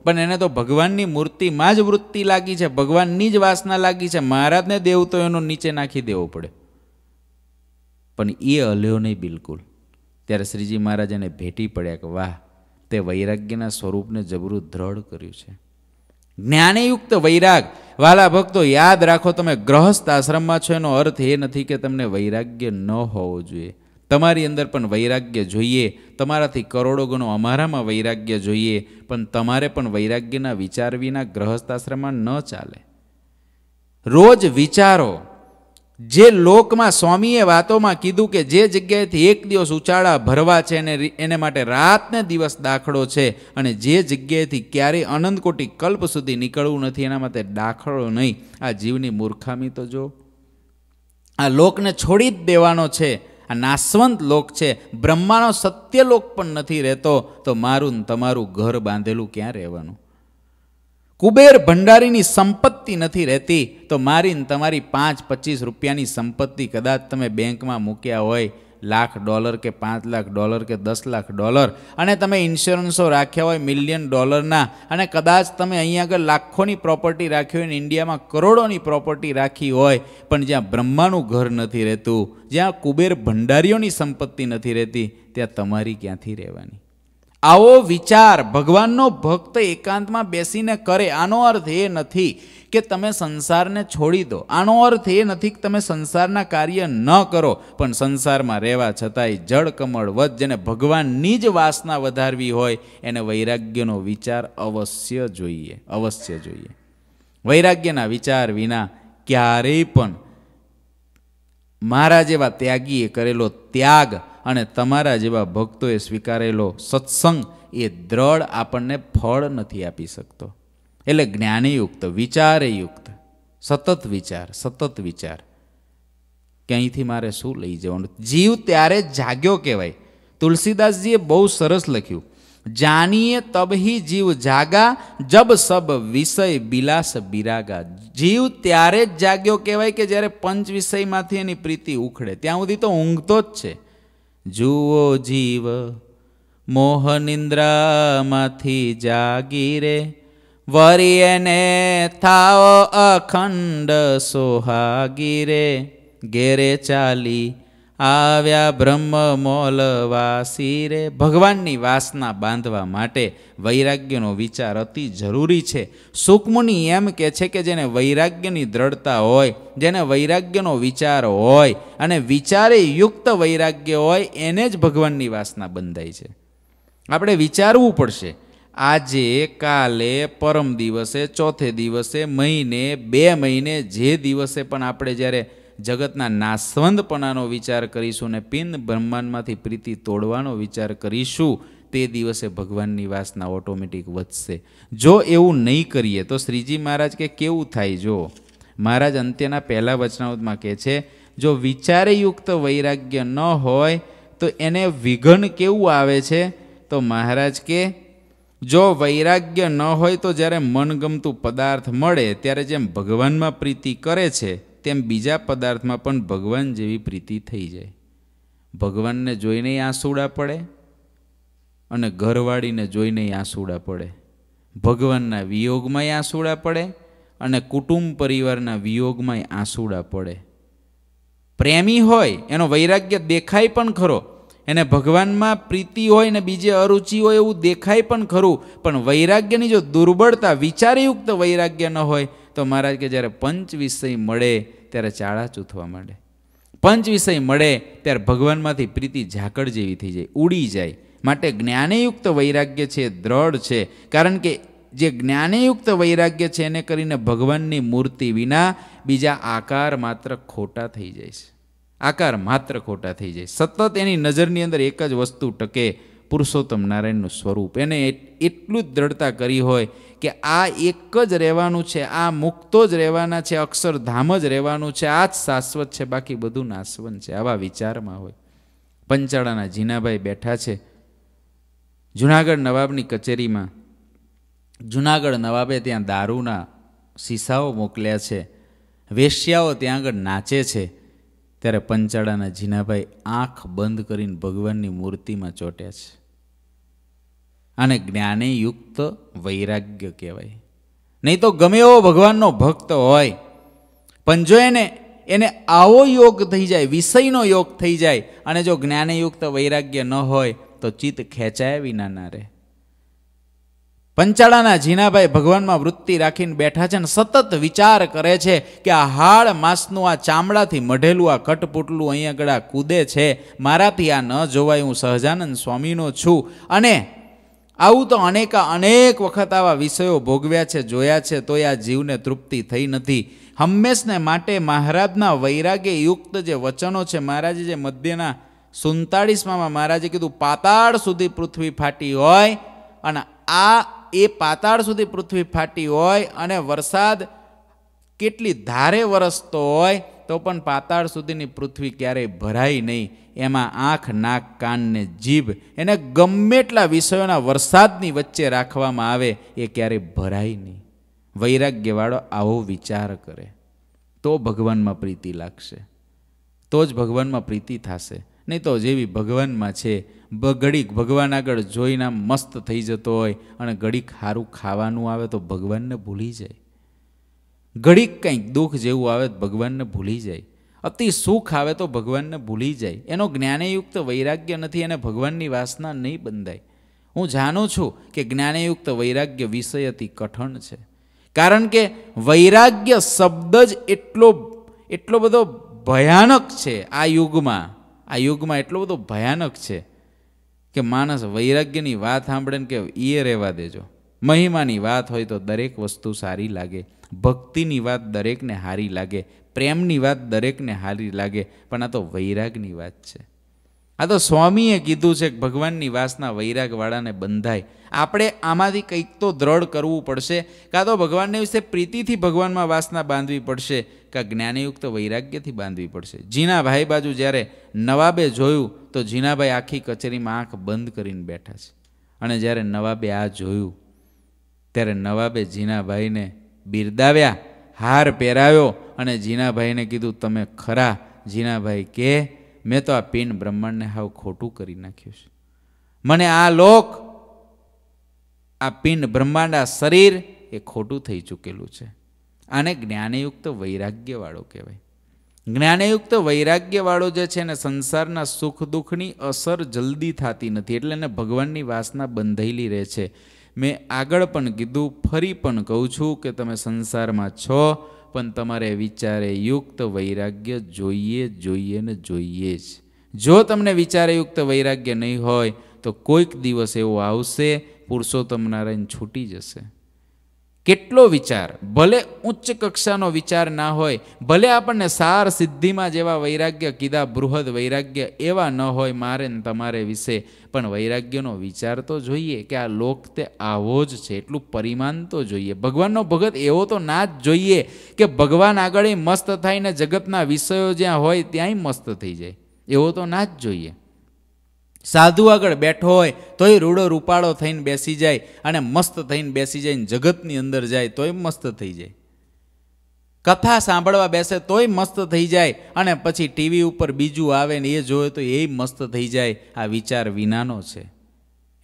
પણ એને તો ભગવાનની મૂર્તિમાં જ વૃત્તિ લાગી છે ભગવાનની જ વાસના લાગી છે મહારાજને દેવ તો એનો નીચે નાખી દેવો પડે પણ એ હલ્યો નહીં બિલકુલ ત્યારે શ્રીજી મહારાજ એને ભેટી પડ્યા કે વાહ તે વૈરાગ્યના સ્વરૂપને જબરું દ્રઢ કર્યું છે જ્ઞાનયુક્ત વૈરાગ વાલા ભક્તો યાદ રાખો તમે ગ્રહસ્થ આશ્રમમાં છો એનો અર્થ એ નથી કે તમને વૈરાગ્ય ન હોવો જોઈએ તમારી અંદર પણ વૈરાગ્ય જોઈએ તમારાથી કરોડો ગણો અમારામાં વૈરાગ્ય જોઈએ પણ તમારે પણ વૈરાગ્યના વિચાર વિના ગ્રહસ્થાશ્રમમાં ન ચાલે રોજ વિચારો જે લોકમાં સ્વામીએ વાતોમાં કીધું કે જે જગ્યાએથી એક દિવસ ઉચાળા ભરવા છે એને એને માટે રાતને દિવસ દાખલો છે અને જે જગ્યાએથી ક્યારેય અનંતકોટી કલ્પ સુધી નીકળવું નથી એના માટે દાખલો નહીં આ જીવની મૂર્ખામી તો જો આ લોકને છોડી જ દેવાનો છે આ નાશવંત લોક છે બ્રહ્માનો સત્ય લોક પણ નથી રહેતો તો મારું તમારું ઘર બાંધેલું ક્યાં રહેવાનું કુબેર ભંડારીની સંપત્તિ નથી રહેતી તો મારી તમારી પાંચ પચીસ રૂપિયાની સંપત્તિ કદાચ તમે બેંકમાં મૂક્યા હોય લાખ ડોલર કે પાંચ લાખ ડોલર કે દસ લાખ ડોલર અને તમે ઇન્સ્યોરન્સો રાખ્યા હોય મિલિયન ડોલરના અને કદાચ તમે અહીંયા આગળ લાખોની પ્રોપર્ટી રાખી હોય ને ઇન્ડિયામાં કરોડોની પ્રોપર્ટી રાખી હોય પણ જ્યાં બ્રહ્માનું ઘર નથી રહેતું જ્યાં કુબેર ભંડારીઓની સંપત્તિ નથી રહેતી ત્યાં તમારી ક્યાંથી રહેવાની આવો વિચાર ભગવાનનો ભક્ત એકાંતમાં બેસીને કરે આનો અર્થ એ નથી કે તમે સંસારને છોડી દો આનો અર્થ એ નથી કે તમે સંસારના કાર્ય ન કરો પણ સંસારમાં રહેવા છતાંય જળકમળ વધ જેને ભગવાનની જ વાસના વધારવી હોય એને વૈરાગ્યનો વિચાર અવશ્ય જોઈએ અવશ્ય જોઈએ વૈરાગ્યના વિચાર વિના ક્યારેય પણ મારા જેવા ત્યાગીએ કરેલો ત્યાગ અને તમારા જેવા ભક્તોએ સ્વીકારેલો સત્સંગ એ દ્રઢ આપણને ફળ નથી આપી શકતો એટલે જ્ઞાનયુક્ત વિચારયુક્ત સતત વિચાર સતત વિચાર ક્યાંયથી મારે શું લઈ જવાનું જીવ ત્યારે જાગ્યો કહેવાય તુલસીદાસજીએ બહુ સરસ લખ્યું જાનીએ તબહી જીવ જાગા જબ સબ વિષય બિલાસ બિરાગા જીવ ત્યારે જ જાગ્યો કહેવાય કે જ્યારે પંચ વિષયમાંથી એની પ્રીતિ ઉખડે ત્યાં સુધી તો ઊંઘતો જ છે જુઓ જીવ મોહનિંદ્રામાંથી જાગી રે વરિયને થાવ અખંડ સોહાગી રે ઘેરે ચાલી આવ્યા બ્રહ્મ મોલવાસી રે ભગવાનની વાસના બાંધવા માટે વૈરાગ્યનો વિચાર અતિ જરૂરી છે સુકમુનિ એમ કે છે કે જેને વૈરાગ્યની દ્રઢતા હોય જેને વૈરાગ્યનો વિચાર હોય અને વિચારે યુક્ત વૈરાગ્ય હોય એને જ ભગવાનની વાસના બંધાય છે આપણે વિચારવું પડશે આજે કાલે પરમ દિવસે ચોથે દિવસે મહિને બે મહિને જે દિવસે પણ આપણે જ્યારે જગતના નાસવંદપણાનો વિચાર કરીશું અને પિંડ બ્રહ્માંડમાંથી પ્રીતિ તોડવાનો વિચાર કરીશું તે દિવસે ભગવાનની વાસના ઓટોમેટિક વધશે જો એવું નહીં કરીએ તો શ્રીજી મહારાજ કે કેવું થાય જો મહારાજ અંત્યના પહેલા વચનાવતમાં કહે છે જો વિચારયુક્ત વૈરાગ્ય ન હોય તો એને વિઘન કેવું આવે છે તો મહારાજ કે જો વૈરાગ્ય ન હોય તો જ્યારે મનગમતું પદાર્થ મળે ત્યારે જેમ ભગવાનમાં પ્રીતિ કરે છે તેમ બીજા પદાર્થમાં પણ ભગવાન જેવી પ્રીતિ થઈ જાય ભગવાનને જોઈને આંસુડા પડે અને ઘરવાળીને જોઈને આંસુડા પડે ભગવાનના વિયોગમાંય આંસુડા પડે અને કુટુંબ પરિવારના વિયોગમાંય આંસુડા પડે પ્રેમી હોય એનો વૈરાગ્ય દેખાય પણ ખરો એને ભગવાનમાં પ્રીતિ હોય ને બીજે અરુચિ હોય એવું દેખાય પણ ખરું પણ વૈરાગ્યની જો દુર્બળતા વિચારયુક્ત વૈરાગ્ય ન હોય તો મહારાજ કે જ્યારે પંચ વિષય મળે ત્યારે ચાળા ચૂથવા માંડે પંચ વિષય મળે ત્યારે ભગવાનમાંથી પ્રીતિ ઝાકળ જેવી થઈ જાય ઉડી જાય માટે જ્ઞાનયુક્ત વૈરાગ્ય છે દ્રઢ છે કારણ કે જે જ્ઞાનયુક્ત વૈરાગ્ય છે એને કરીને ભગવાનની મૂર્તિ વિના બીજા આકાર માત્ર ખોટા થઈ જાય છે આકાર માત્ર ખોટા થઈ જાય સતત એની નજરની અંદર એક જ વસ્તુ ટકે પુરુષોત્તમ નારાયણનું સ્વરૂપ એને એટલું જ દ્રઢતા કરી હોય કે આ એક જ રહેવાનું છે આ મુક્તો જ રહેવાના છે અક્ષરધામ જ રહેવાનું છે આ જ શાશ્વત છે બાકી બધું નાશવન છે આવા વિચારમાં હોય પંચાળાના જીનાભાઈ બેઠા છે જુનાગઢ નવાબની કચેરીમાં જુનાગઢ નવાબે ત્યાં દારૂના સીસાઓ મોકલ્યા છે વેશ્યાઓ ત્યાં આગળ નાચે છે ત્યારે પંચાળાના જીનાભાઈ આંખ બંધ કરીને ભગવાનની મૂર્તિમાં ચોટ્યા છે અને જ્ઞાનેયુક્ત વૈરાગ્ય કહેવાય નહીં તો ગમે એવો ભગવાનનો ભક્ત હોય પણ જો એને એને આવો યોગ થઈ જાય વિષયનો યોગ થઈ જાય અને જો જ્ઞાનયુક્ત વૈરાગ્ય ન હોય તો ચિત્ત ખેંચાય વિના ના રહે પંચાળાના જીનાભાઈ ભગવાનમાં વૃત્તિ રાખીને બેઠા છે અને સતત વિચાર કરે છે કે આ હાડ માસનું આ ચામડાથી મઢેલું આ કટપૂટલું અહીંયા આગળ કૂદે છે મારાથી આ ન જોવાય હું સહજાનંદ સ્વામીનો છું અને આવું તો અનેક અનેક વખત આવા વિષયો ભોગવ્યા છે જોયા છે તોય આ જીવને તૃપ્તિ થઈ નથી હંમેશને માટે મહારાજના વૈરાગ્ય યુક્ત જે વચનો છે મહારાજે જે મધ્યના સુડતાળીસમાં મહારાજે કીધું પાતાળ સુધી પૃથ્વી ફાટી હોય અને આ એ પાતાળ સુધી પૃથ્વી ફાટી હોય અને વરસાદ કેટલી ધારે વરસતો હોય તો પણ પાતાળ સુધીની પૃથ્વી ક્યારેય ભરાય નહીં એમાં આંખ નાક કાનને જીભ એને ગમે એટલા વિષયોના વરસાદની વચ્ચે રાખવામાં આવે એ ક્યારેય ભરાય નહીં વૈરાગ્યવાળો આવો વિચાર કરે તો ભગવાનમાં પ્રીતિ લાગશે તો જ ભગવાનમાં પ્રીતિ થશે નહીં તો જેવી ભગવાનમાં છે ઘડીક ભગવાન આગળ જોઈને આમ મસ્ત થઈ જતો હોય અને ઘડીક સારું ખાવાનું આવે તો ભગવાનને ભૂલી જાય ઘડીક કંઈક દુઃખ જેવું આવે તો ભગવાનને ભૂલી જાય અતિ સુખ આવે તો ભગવાનને ભૂલી જાય એનો જ્ઞાનયુક્ત વૈરાગ્ય નથી અને ભગવાનની વાસના નહીં બંધાય હું જાણું છું કે જ્ઞાનયુક્ત વૈરાગ્ય વિષય અતિ કઠણ છે કારણ કે વૈરાગ્ય શબ્દ જ એટલો એટલો બધો ભયાનક છે આ યુગમાં આ યુગમાં એટલો બધો ભયાનક છે કે માણસ વૈરાગ્યની વાત સાંભળે ને કે એ રહેવા દેજો મહિમાની વાત હોય તો દરેક વસ્તુ સારી લાગે ભક્તિની વાત દરેકને સારી લાગે પ્રેમની વાત દરેકને સારી લાગે પણ આ તો વૈરાગની વાત છે આ તો સ્વામીએ કીધું છે કે ભગવાનની વાસના વૈરાગવાળાને બંધાય આપણે આમાંથી કંઈક તો દ્રઢ કરવું પડશે કાં તો ભગવાનને વિશે પ્રીતિથી ભગવાનમાં વાસના બાંધવી પડશે કાં જ્ઞાનયુક્ત વૈરાગ્યથી બાંધવી પડશે જીનાભાઈ બાજુ જ્યારે નવાબે જોયું તો જીનાભાઈ આખી કચેરીમાં આંખ બંધ કરીને બેઠા છે અને જ્યારે નવાબે આ જોયું ત્યારે નવાબે જીનાભાઈને બિરદાવ્યા હાર પહેરાવ્યો અને જીનાભાઈને કીધું તમે ખરા જીનાભાઈ કે મેં તો આ પિંડ બ્રહ્માંડને હાવ ખોટું કરી નાખ્યું છે મને આ લોક આ પિંડ બ્રહ્માંડ આ શરીર એ ખોટું થઈ ચૂકેલું છે આને જ્ઞાનયુક્ત વૈરાગ્યવાળો કહેવાય જ્ઞાનયુક્ત વૈરાગ્યવાળો જે છે એને સંસારના સુખ દુઃખની અસર જલ્દી થતી નથી એટલે એને ભગવાનની વાસના બંધાયેલી રહે છે મેં આગળ પણ કીધું ફરી પણ કહું છું કે તમે સંસારમાં છો પણ તમારે વિચારે યુક્ત વૈરાગ્ય જોઈએ જોઈએ ને જોઈએ જ જો તમને યુક્ત વૈરાગ્ય નહીં હોય તો કોઈક દિવસ એવો આવશે પુરુષોત્તમ નારાયણ છૂટી જશે કેટલો વિચાર ભલે ઉચ્ચ કક્ષાનો વિચાર ના હોય ભલે આપણને સાર સિદ્ધિમાં જેવા વૈરાગ્ય કીધા બૃહદ વૈરાગ્ય એવા ન હોય મારે ને તમારે વિશે પણ વૈરાગ્યનો વિચાર તો જોઈએ કે આ લોક તે આવો જ છે એટલું પરિમાણ તો જોઈએ ભગવાનનો ભગત એવો તો ના જ જોઈએ કે ભગવાન આગળ મસ્ત થાય ને જગતના વિષયો જ્યાં હોય ત્યાંય મસ્ત થઈ જાય એવો તો ના જ જોઈએ સાધુ આગળ બેઠો હોય તોય રૂડો રૂપાળો થઈને બેસી જાય અને મસ્ત થઈને બેસી જાય જગતની અંદર જાય તોય મસ્ત થઈ જાય કથા સાંભળવા બેસે તોય મસ્ત થઈ જાય અને પછી ટીવી ઉપર બીજું આવે ને એ જોવે તો એ મસ્ત થઈ જાય આ વિચાર વિનાનો છે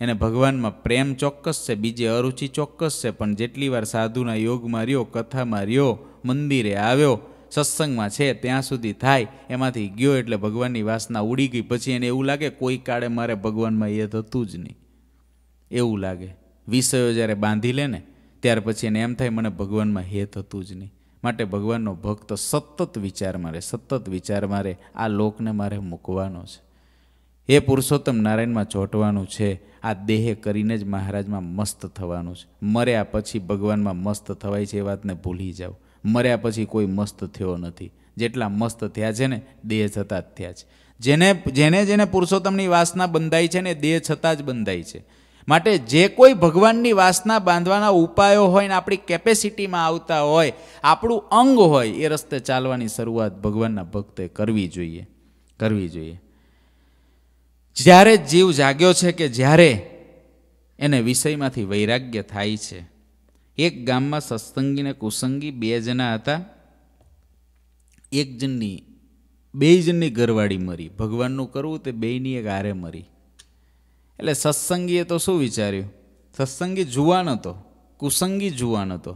એને ભગવાનમાં પ્રેમ ચોક્કસ છે બીજે અરુચિ ચોક્કસ છે પણ જેટલી વાર સાધુના યોગમાં રહ્યો કથામાં રહ્યો મંદિરે આવ્યો સત્સંગમાં છે ત્યાં સુધી થાય એમાંથી ગયો એટલે ભગવાનની વાસના ઉડી ગઈ પછી એને એવું લાગે કોઈ કાળે મારે ભગવાનમાં એ થતું જ નહીં એવું લાગે વિષયો જ્યારે બાંધી લે ને ત્યાર પછી એને એમ થાય મને ભગવાનમાં હે થતું જ નહીં માટે ભગવાનનો ભક્ત સતત વિચાર મારે સતત વિચાર મારે આ લોકને મારે મૂકવાનો છે એ પુરુષોત્તમ નારાયણમાં ચોંટવાનું છે આ દેહે કરીને જ મહારાજમાં મસ્ત થવાનું છે મર્યા પછી ભગવાનમાં મસ્ત થવાય છે એ વાતને ભૂલી જાઓ મર્યા પછી કોઈ મસ્ત થયો નથી જેટલા મસ્ત થયા છે ને દેહ છતાં જ થયા છે જેને જેને જેને પુરુષોત્તમની વાસના બંધાય છે ને દેહ છતાં જ બંધાય છે માટે જે કોઈ ભગવાનની વાસના બાંધવાના ઉપાયો હોય ને આપણી કેપેસિટીમાં આવતા હોય આપણું અંગ હોય એ રસ્તે ચાલવાની શરૂઆત ભગવાનના ભક્તે કરવી જોઈએ કરવી જોઈએ જ્યારે જીવ જાગ્યો છે કે જ્યારે એને વિષયમાંથી વૈરાગ્ય થાય છે એક ગામમાં સત્સંગી ને કુસંગી બે જણા હતા એક જણની બે જણની ઘરવાળી મરી ભગવાનનું કરવું તે બેયની એક હારે મરી એટલે સત્સંગીએ તો શું વિચાર્યું સત્સંગી જુવાન હતો કુસંગી જુવાન હતો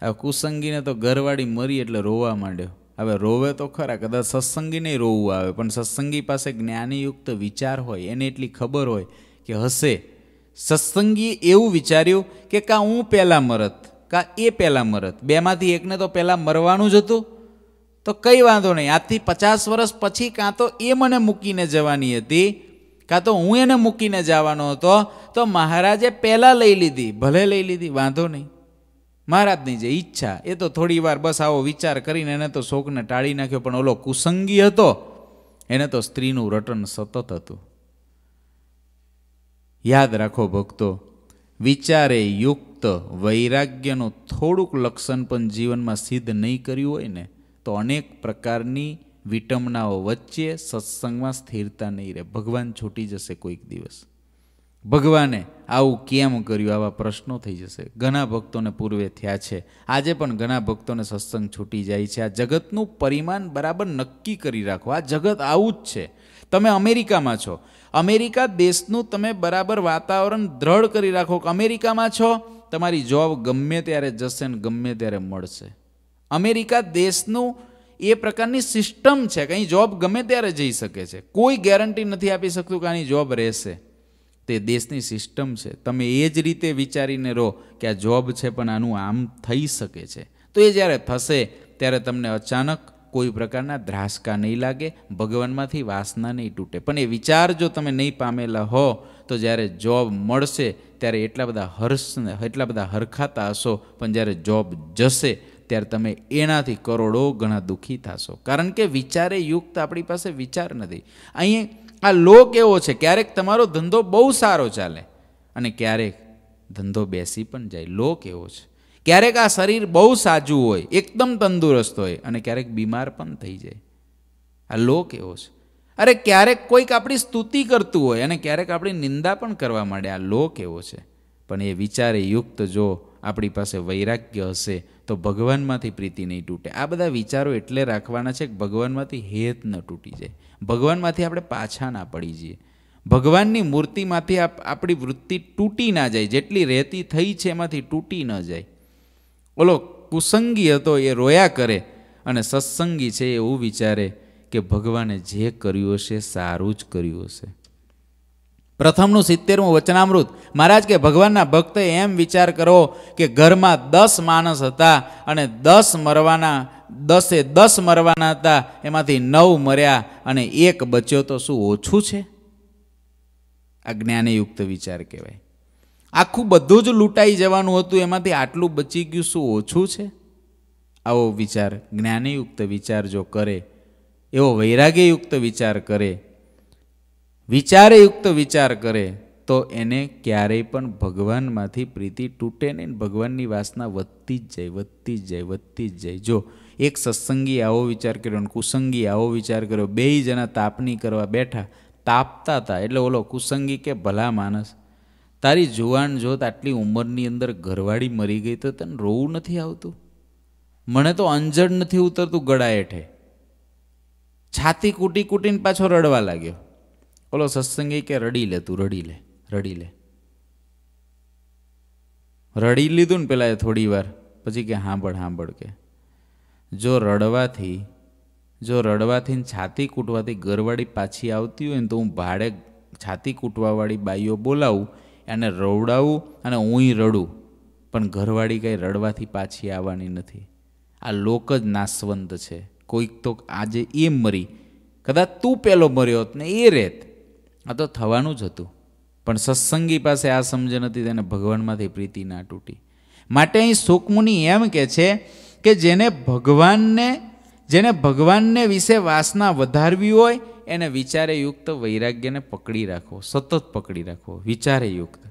હવે કુસંગીને તો ઘરવાળી મરી એટલે રોવા માંડ્યો હવે રોવે તો ખરા કદાચ સત્સંગીને રોવું આવે પણ સત્સંગી પાસે જ્ઞાનયુક્ત વિચાર હોય એને એટલી ખબર હોય કે હશે સત્સંગી એવું વિચાર્યું કે કાં હું પહેલાં મરત કાં એ પહેલાં મરત બેમાંથી એકને તો પહેલાં મરવાનું જ હતું તો કંઈ વાંધો નહીં આજથી પચાસ વર્ષ પછી કાં તો એ મને મૂકીને જવાની હતી કાં તો હું એને મૂકીને જવાનો હતો તો મહારાજે પહેલાં લઈ લીધી ભલે લઈ લીધી વાંધો નહીં મહારાજની જે ઈચ્છા એ તો થોડી વાર બસ આવો વિચાર કરીને એને તો શોકને ટાળી નાખ્યો પણ ઓલો કુસંગી હતો એને તો સ્ત્રીનું રટન સતત હતું યાદ રાખો ભક્તો વિચારે યુક્ત વૈરાગ્યનું થોડુંક લક્ષણ પણ જીવનમાં સિદ્ધ નહીં કર્યું હોય ને તો અનેક પ્રકારની વિટંબનાઓ વચ્ચે સત્સંગમાં સ્થિરતા નહીં રહે ભગવાન છૂટી જશે કોઈક દિવસ ભગવાને આવું કેમ કર્યું આવા પ્રશ્નો થઈ જશે ઘણા ભક્તોને પૂર્વે થયા છે આજે પણ ઘણા ભક્તોને સત્સંગ છૂટી જાય છે આ જગતનું પરિમાણ બરાબર નક્કી કરી રાખો આ જગત આવું જ છે તમે અમેરિકામાં છો અમેરિકા દેશનું તમે બરાબર વાતાવરણ દ્રઢ કરી રાખો કે અમેરિકામાં છો તમારી જોબ ગમે ત્યારે જશે ને ગમે ત્યારે મળશે અમેરિકા દેશનું એ પ્રકારની સિસ્ટમ છે કે અહીં જોબ ગમે ત્યારે જઈ શકે છે કોઈ ગેરંટી નથી આપી શકતું કે આની જોબ રહેશે તે દેશની સિસ્ટમ છે તમે એ જ રીતે વિચારીને રહો કે આ જોબ છે પણ આનું આમ થઈ શકે છે તો એ જ્યારે થશે ત્યારે તમને અચાનક કોઈ પ્રકારના ધ્રાસકા નહીં લાગે ભગવાનમાંથી વાસના નહીં તૂટે પણ એ વિચાર જો તમે નહીં પામેલા હો તો જ્યારે જોબ મળશે ત્યારે એટલા બધા હર્ષ એટલા બધા હરખાતા હશો પણ જ્યારે જોબ જશે ત્યારે તમે એનાથી કરોડો ઘણા દુઃખી થશો કારણ કે વિચારે યુક્ત આપણી પાસે વિચાર નથી અહીં આ લોક એવો છે ક્યારેક તમારો ધંધો બહુ સારો ચાલે અને ક્યારેક ધંધો બેસી પણ જાય લોક એવો છે ક્યારેક આ શરીર બહુ સાજું હોય એકદમ તંદુરસ્ત હોય અને ક્યારેક બીમાર પણ થઈ જાય આ લોક એવો છે અરે ક્યારેક કોઈક આપણી સ્તુતિ કરતું હોય અને ક્યારેક આપણી નિંદા પણ કરવા માંડે આ લોક એવો છે પણ એ વિચારે યુક્ત જો આપણી પાસે વૈરાગ્ય હશે તો ભગવાનમાંથી પ્રીતિ નહીં તૂટે આ બધા વિચારો એટલે રાખવાના છે કે ભગવાનમાંથી હેત ન તૂટી જાય ભગવાનમાંથી આપણે પાછા ના પડી જઈએ ભગવાનની મૂર્તિમાંથી આપણી વૃત્તિ તૂટી ના જાય જેટલી રહેતી થઈ છે એમાંથી તૂટી ન જાય ઓલો કુસંગી હતો એ રોયા કરે અને સત્સંગી છે એવું વિચારે કે ભગવાને જે કર્યું હશે સારું જ કર્યું હશે પ્રથમનું સિત્તેરમું વચનામૃત મહારાજ કે ભગવાનના ભક્તે એમ વિચાર કરો કે ઘરમાં દસ માણસ હતા અને દસ મરવાના દસે દસ મરવાના હતા એમાંથી નવ મર્યા અને એક બચ્યો તો શું ઓછું છે આ જ્ઞાનયુક્ત વિચાર કહેવાય આખું બધું જ લૂંટાઈ જવાનું હતું એમાંથી આટલું બચી ગયું શું ઓછું છે આવો વિચાર જ્ઞાનીયુક્ત વિચાર જો કરે એવો વૈરાગ્યયુક્ત વિચાર કરે વિચારયુક્ત વિચાર કરે તો એને ક્યારેય પણ ભગવાનમાંથી પ્રીતિ તૂટે નહીં ભગવાનની વાસના વધતી જ જાય વધતી જ જાય વધતી જ જાય જો એક સત્સંગી આવો વિચાર કર્યો અને કુસંગી આવો વિચાર કર્યો બેય જણા તાપની કરવા બેઠા તાપતા હતા એટલે ઓલો કુસંગી કે ભલા માણસ તારી જોવાણ જોત આટલી ઉંમરની અંદર ઘરવાળી મરી ગઈ તો તને રોવું નથી આવતું મને તો અંજળ નથી ઉતરતું ગળા હેઠે છાતી કૂટી કૂટીને પાછો રડવા લાગ્યો ઓલો સત્સંગી કે રડી લે તું રડી લે રડી લે રડી લીધું ને પેલા એ થોડી વાર પછી કે હાંભળ હાંભળ કે જો રડવાથી જો રડવાથી છાતી કૂટવાથી ઘરવાળી પાછી આવતી હોય ને તો હું ભાડે છાતી કૂટવાવાળી બાઈઓ બોલાવું એને રવડાવું અને હુંય રડું પણ ઘરવાળી કંઈ રડવાથી પાછી આવવાની નથી આ લોક જ નાશવંત છે કોઈક તો આજે એ મરી કદાચ તું પહેલો મર્યો હોત ને એ રેત આ તો થવાનું જ હતું પણ સત્સંગી પાસે આ સમજ નથી તેને ભગવાનમાંથી પ્રીતિ ના તૂટી માટે અહીં સુકમુનિ એમ કહે છે કે જેને ભગવાનને જેને ભગવાનને વિશે વાસના વધારવી હોય એને વિચારેયુક્ત વૈરાગ્યને પકડી રાખવો સતત પકડી રાખો વિચારેયુક્ત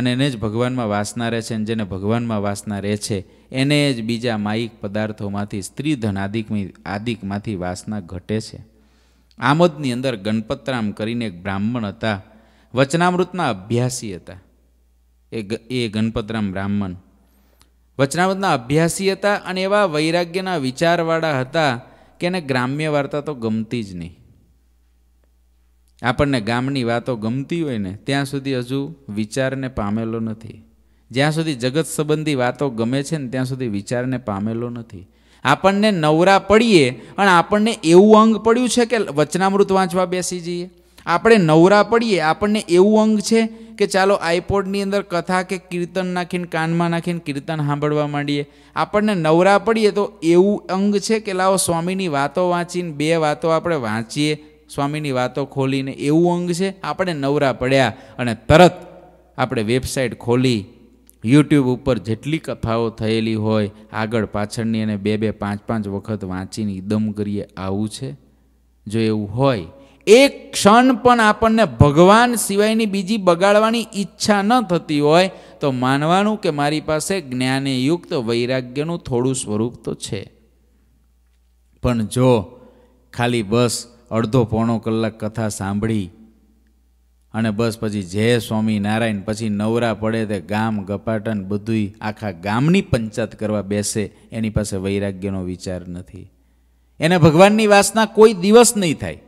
અને એને જ ભગવાનમાં વાસના રહે છે અને જેને ભગવાનમાં વાસના રહે છે એને જ બીજા માયિક પદાર્થોમાંથી સ્ત્રી ધન આદિક આદિકમાંથી વાસના ઘટે છે આમોદની અંદર ગણપતરામ કરીને એક બ્રાહ્મણ હતા વચનામૃતના અભ્યાસી હતા એ એ ગણપતરામ બ્રાહ્મણ વચનામૃતના અભ્યાસી હતા અને એવા વૈરાગ્યના વિચારવાળા હતા કે એને ગ્રામ્ય વાર્તા તો ગમતી જ નહીં આપણને ગામની વાતો ગમતી હોય ને ત્યાં સુધી હજુ વિચારને પામેલો નથી જ્યાં સુધી જગત સંબંધી વાતો ગમે છે ને ત્યાં સુધી વિચારને પામેલો નથી આપણને નવરા પડીએ અને આપણને એવું અંગ પડ્યું છે કે વચનામૃત વાંચવા બેસી જઈએ આપણે નવરા પડીએ આપણને એવું અંગ છે કે ચાલો આઈપોડની અંદર કથા કે કીર્તન નાખીને કાનમાં નાખીને કીર્તન સાંભળવા માંડીએ આપણને નવરા પડીએ તો એવું અંગ છે કે લાવો સ્વામીની વાતો વાંચીને બે વાતો આપણે વાંચીએ સ્વામીની વાતો ખોલીને એવું અંગ છે આપણે નવરા પડ્યા અને તરત આપણે વેબસાઇટ ખોલી યુટ્યુબ ઉપર જેટલી કથાઓ થયેલી હોય આગળ પાછળની અને બે બે પાંચ પાંચ વખત વાંચીને દમ કરીએ આવું છે જો એવું હોય એક ક્ષણ પણ આપણને ભગવાન સિવાયની બીજી બગાડવાની ઈચ્છા ન થતી હોય તો માનવાનું કે મારી પાસે જ્ઞાનયુક્ત વૈરાગ્યનું થોડું સ્વરૂપ તો છે પણ જો ખાલી બસ અડધો પોણો કલાક કથા સાંભળી અને બસ પછી જય નારાયણ પછી નવરા પડે તે ગામ ગપાટન બધુંય આખા ગામની પંચાયત કરવા બેસે એની પાસે વૈરાગ્યનો વિચાર નથી એને ભગવાનની વાસના કોઈ દિવસ નહીં થાય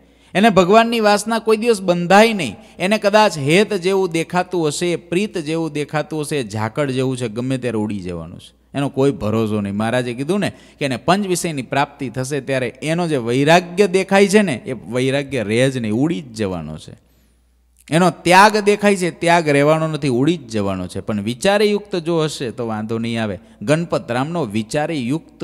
એને ભગવાનની વાસના કોઈ દિવસ બંધાય નહીં એને કદાચ હેત જેવું દેખાતું હશે પ્રીત જેવું દેખાતું હશે ઝાકળ જેવું છે ગમે ત્યારે ઉડી જવાનું છે એનો કોઈ ભરોસો નહીં મહારાજે કીધું ને કે એને પંચ વિષયની પ્રાપ્તિ થશે ત્યારે એનો જે વૈરાગ્ય દેખાય છે ને એ વૈરાગ્ય રહે જ નહીં ઉડી જ જવાનો છે એનો ત્યાગ દેખાય છે ત્યાગ રહેવાનો નથી ઉડી જ જવાનો છે પણ વિચારયુક્ત જો હશે તો વાંધો નહીં આવે ગણપત રામનો વિચારયુક્ત